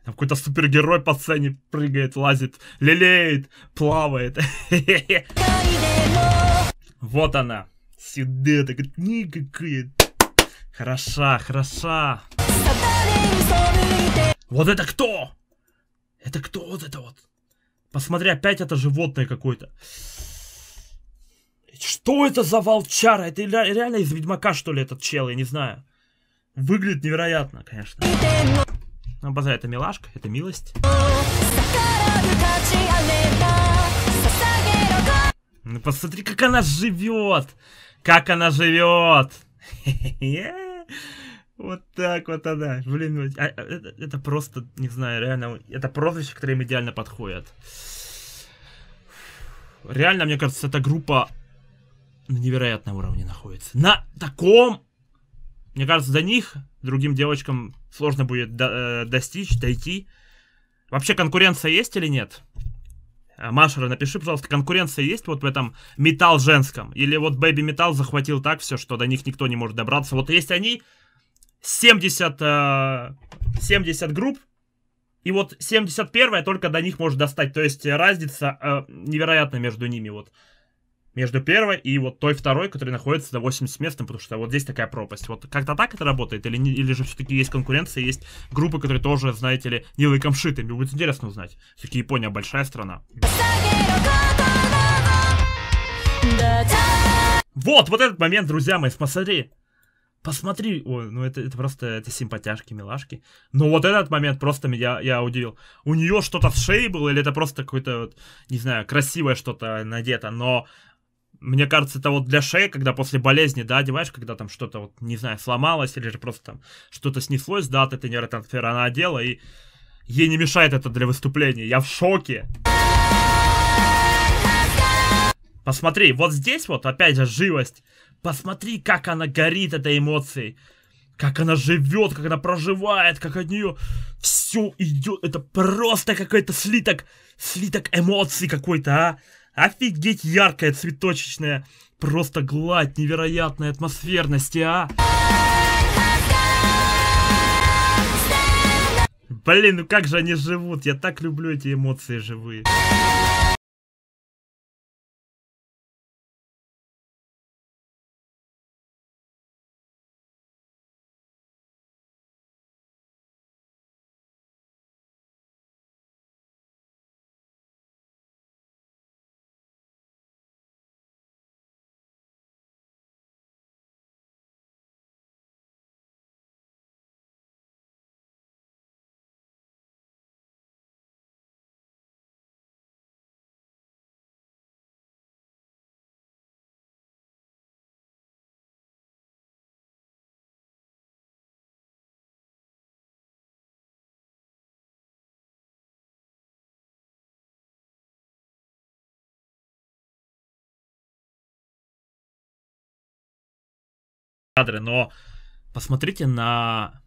Там какой-то супергерой по сцене прыгает, лазит, лелеет, плавает. [laughs] Вот она. Сюда, так никакая. Хороша, хороша. Вот это кто? Это кто вот это вот? Посмотри, опять это животное какое-то. Что это за волчара? Это реально из Ведьмака, что ли, этот чел? Я не знаю. Выглядит невероятно, конечно. Обожаю, ну, это милашка, это милость. Ну посмотри, как она живет! Как она живет! [laughs] Вот так вот она. Блин, а, это, э, это просто, не знаю, реально, это прозвище, которое им идеально подходит. Реально, мне кажется, эта группа на невероятном уровне находится. На таком, мне кажется, до них другим девочкам сложно будет до, э, достичь, дойти. Вообще конкуренция есть или нет? А, Машера, напиши, пожалуйста, конкуренция есть вот в этом металл женском? Или вот бэби Metal захватил так все, что до них никто не может добраться? Вот есть они, 70, 70 э, групп, и вот 71-я только до них может достать. То есть разница э, невероятна между ними. Вот. Между первой и вот той второй, которая находится на 80 местом, потому что вот здесь такая пропасть. Вот как-то так это работает? Или, или же все-таки есть конкуренция, есть группы, которые тоже, знаете ли, не лайкомшиты? Мне будет интересно узнать. Все-таки Япония большая страна. Вот, вот этот момент, друзья мои, смотри посмотри, ой, ну это, это просто, это симпатяшки, милашки. Но вот этот момент просто меня, я удивил. У нее что-то с шеи было, или это просто какое-то, вот, не знаю, красивое что-то надето, но мне кажется, это вот для шеи, когда после болезни, да, одеваешь, когда там что-то, вот, не знаю, сломалось, или же просто там что-то снеслось, да, от этой нейротрансфера она одела, и ей не мешает это для выступления. Я в шоке. Посмотри, вот здесь вот, опять же, живость. Посмотри, как она горит этой эмоцией. Как она живет, как она проживает, как от нее все идет. Это просто какой-то слиток, слиток эмоций какой-то, а. Офигеть яркая, цветочечная. Просто гладь невероятной атмосферности, а. Блин, ну как же они живут? Я так люблю эти эмоции живые. кадры, но посмотрите на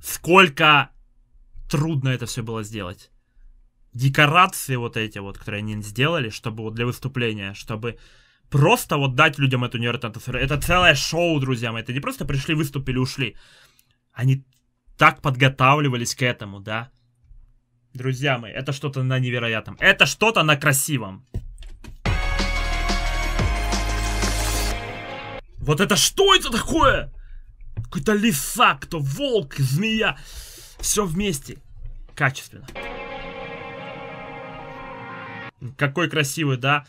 сколько трудно это все было сделать. Декорации вот эти вот, которые они сделали, чтобы вот для выступления, чтобы просто вот дать людям эту нейротную Это целое шоу, друзья мои. Это не просто пришли, выступили, ушли. Они так подготавливались к этому, да? Друзья мои, это что-то на невероятном. Это что-то на красивом. Вот это что это такое? Какой-то лиса, кто волк, змея. Все вместе. Качественно. Какой красивый, да,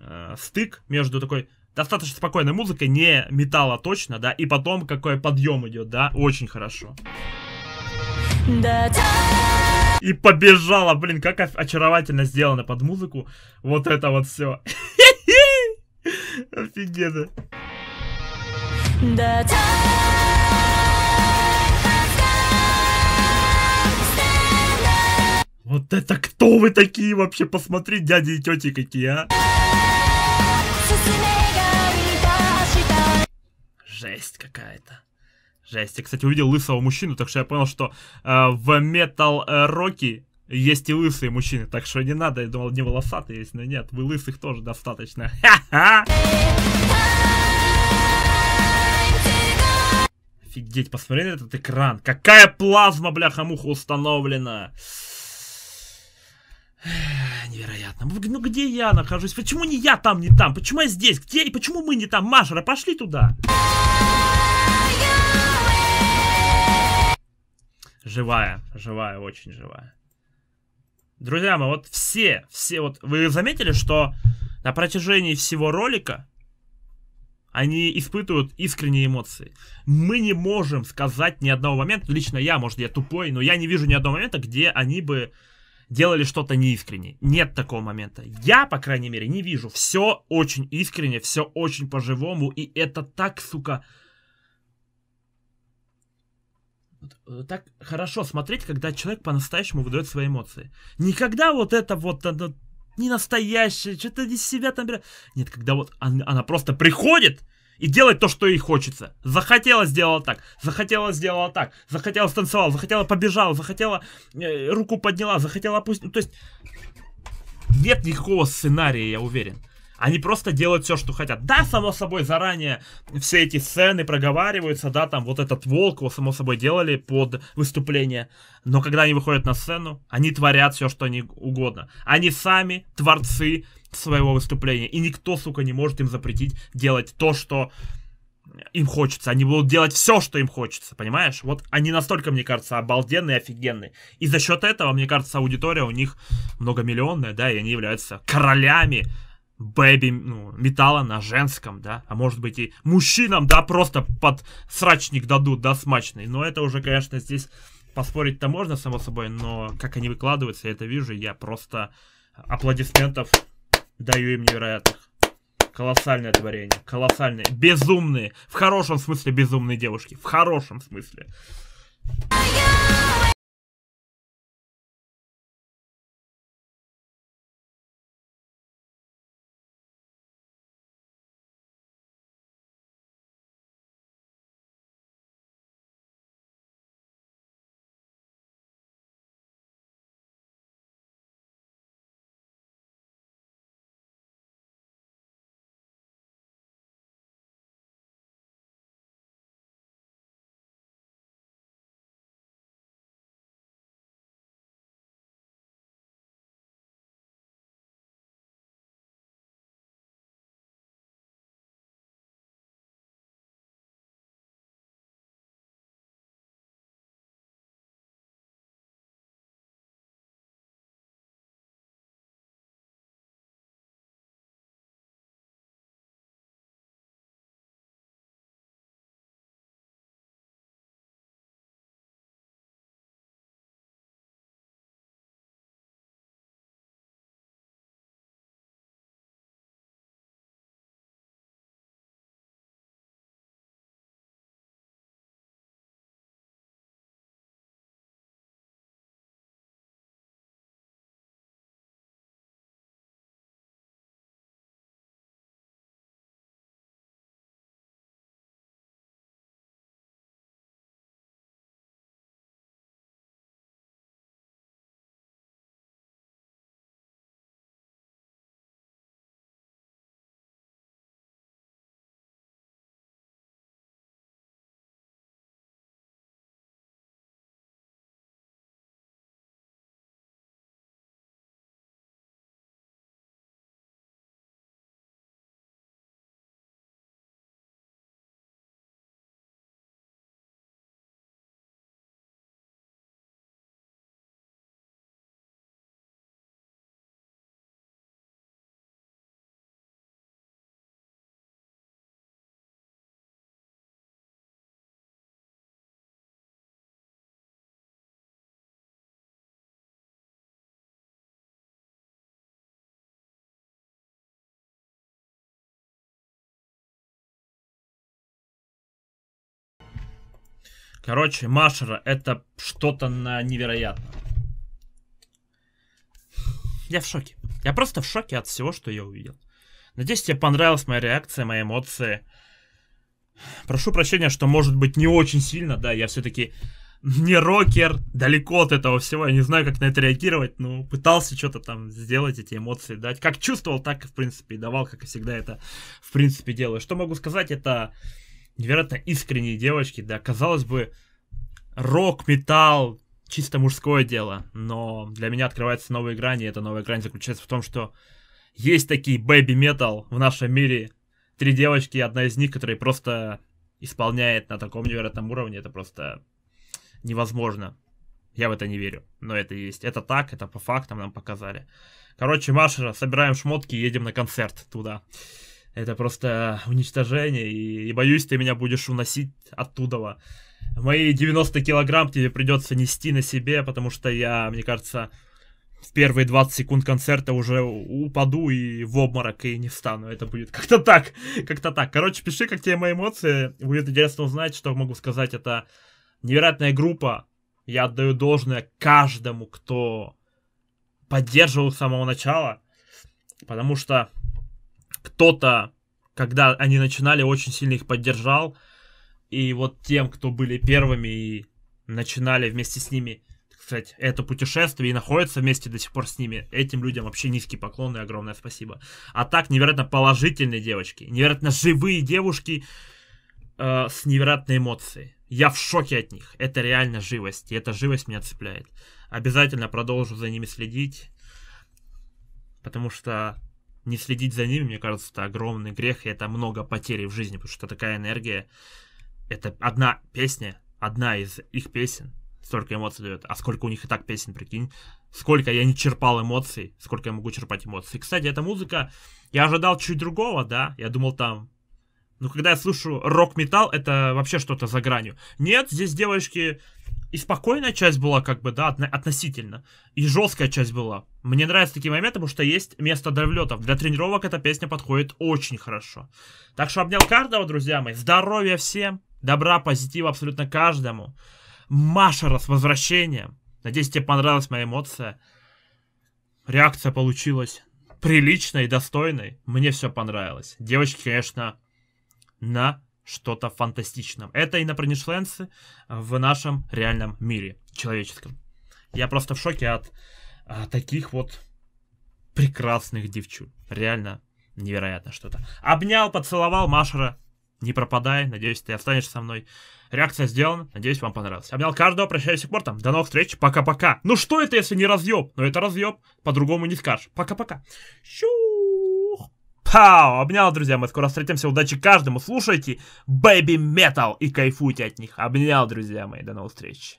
э, стык между такой достаточно спокойной музыкой, не металла точно, да, и потом какой подъем идет, да, очень хорошо. И побежала, блин, как очаровательно сделано под музыку. Вот это вот все. [laughs] Офигенно. Вот это кто вы такие вообще? Посмотри, дяди и тети какие, а? Жесть какая-то. Жесть. Я, кстати, увидел лысого мужчину, так что я понял, что э, в метал-роке э, есть и лысые мужчины. Так что не надо, я думал, не волосатые есть, но нет, вы лысых тоже достаточно. Ха-ха! Офигеть, посмотри на этот экран. Какая плазма, бляха-муха, установлена. Невероятно. Ну, ну где я нахожусь? Почему не я там, не там? Почему я здесь? Где и почему мы не там? Машера, пошли туда. Живая, живая, очень живая. Друзья мои, вот все, все вот... Вы заметили, что на протяжении всего ролика они испытывают искренние эмоции. Мы не можем сказать ни одного момента, лично я, может, я тупой, но я не вижу ни одного момента, где они бы делали что-то неискренне. Нет такого момента. Я, по крайней мере, не вижу. Все очень искренне, все очень по-живому, и это так, сука, так хорошо смотреть, когда человек по-настоящему выдает свои эмоции. Никогда вот это вот э, не настоящая, что-то из себя там... Нет, когда вот она, она просто приходит и делает то, что ей хочется. Захотела, сделала так, захотела, сделала так, захотела, станцевала, захотела, побежала, захотела, э, руку подняла, захотела, опустить. Ну, то есть нет никакого сценария, я уверен. Они просто делают все, что хотят. Да, само собой, заранее все эти сцены проговариваются, да, там вот этот волк его, само собой, делали под выступление. Но когда они выходят на сцену, они творят все, что они угодно. Они сами творцы своего выступления. И никто, сука, не может им запретить делать то, что им хочется. Они будут делать все, что им хочется, понимаешь? Вот они настолько, мне кажется, обалденные, офигенные. И за счет этого, мне кажется, аудитория у них многомиллионная, да, и они являются королями бэби ну, металла на женском, да, а может быть и мужчинам, да, просто под срачник дадут, да, смачный. Но это уже, конечно, здесь поспорить-то можно, само собой, но как они выкладываются, я это вижу, я просто аплодисментов даю им невероятных. Колоссальное творение, колоссальное, безумные, в хорошем смысле безумные девушки, в хорошем смысле. Короче, Машера это что-то на невероятно. Я в шоке. Я просто в шоке от всего, что я увидел. Надеюсь, тебе понравилась моя реакция, мои эмоции. Прошу прощения, что может быть не очень сильно, да, я все-таки не рокер, далеко от этого всего, я не знаю, как на это реагировать, но пытался что-то там сделать, эти эмоции дать. Как чувствовал, так, в принципе, и давал, как и всегда это, в принципе, делаю. Что могу сказать, это невероятно искренние девочки, да, казалось бы, рок, металл, чисто мужское дело, но для меня открывается новая грань, и эта новая грань заключается в том, что есть такие бэби-метал в нашем мире, три девочки, одна из них, которая просто исполняет на таком невероятном уровне, это просто невозможно. Я в это не верю, но это есть. Это так, это по фактам нам показали. Короче, Маша, собираем шмотки и едем на концерт туда. Это просто уничтожение, и, и боюсь, ты меня будешь уносить оттуда. Мои 90 килограмм тебе придется нести на себе, потому что я, мне кажется, в первые 20 секунд концерта уже упаду и в обморок, и не встану. Это будет как-то так, как-то так. Короче, пиши, как тебе мои эмоции. Будет интересно узнать, что могу сказать. Это невероятная группа. Я отдаю должное каждому, кто поддерживал с самого начала. Потому что кто-то, когда они начинали, очень сильно их поддержал. И вот тем, кто были первыми и начинали вместе с ними, так сказать, это путешествие и находятся вместе до сих пор с ними, этим людям вообще низкий поклон и огромное спасибо. А так, невероятно положительные девочки, невероятно живые девушки э, с невероятной эмоцией. Я в шоке от них. Это реально живость, и эта живость меня цепляет. Обязательно продолжу за ними следить, потому что не следить за ними, мне кажется, это огромный грех, и это много потерь в жизни, потому что такая энергия, это одна песня, одна из их песен, столько эмоций дает. А сколько у них и так песен, прикинь. Сколько я не черпал эмоций, сколько я могу черпать эмоций. Кстати, эта музыка, я ожидал чуть другого, да, я думал там ну, когда я слышу рок метал это вообще что-то за гранью. Нет, здесь девочки... И спокойная часть была, как бы, да, относительно. И жесткая часть была. Мне нравятся такие моменты, потому что есть место для влетов. Для тренировок эта песня подходит очень хорошо. Так что обнял каждого, друзья мои. Здоровья всем. Добра, позитива абсолютно каждому. Маша, раз возвращение. Надеюсь, тебе понравилась моя эмоция. Реакция получилась приличной и достойной. Мне все понравилось. Девочки, конечно, на что-то фантастичном. Это инопринишленцы в нашем реальном мире, человеческом. Я просто в шоке от а, таких вот прекрасных девчу. Реально невероятно что-то. Обнял, поцеловал Машера. Не пропадай, надеюсь, ты останешься со мной. Реакция сделана, надеюсь, вам понравилось. Обнял каждого, прощаюсь с портом. До новых встреч, пока-пока. Ну что это, если не разъеб? Ну это разъеб, по-другому не скажешь. Пока-пока. Щу! Пау! Обнял, друзья, мы скоро встретимся. Удачи каждому. Слушайте Baby Metal и кайфуйте от них. Обнял, друзья мои. До новых встреч.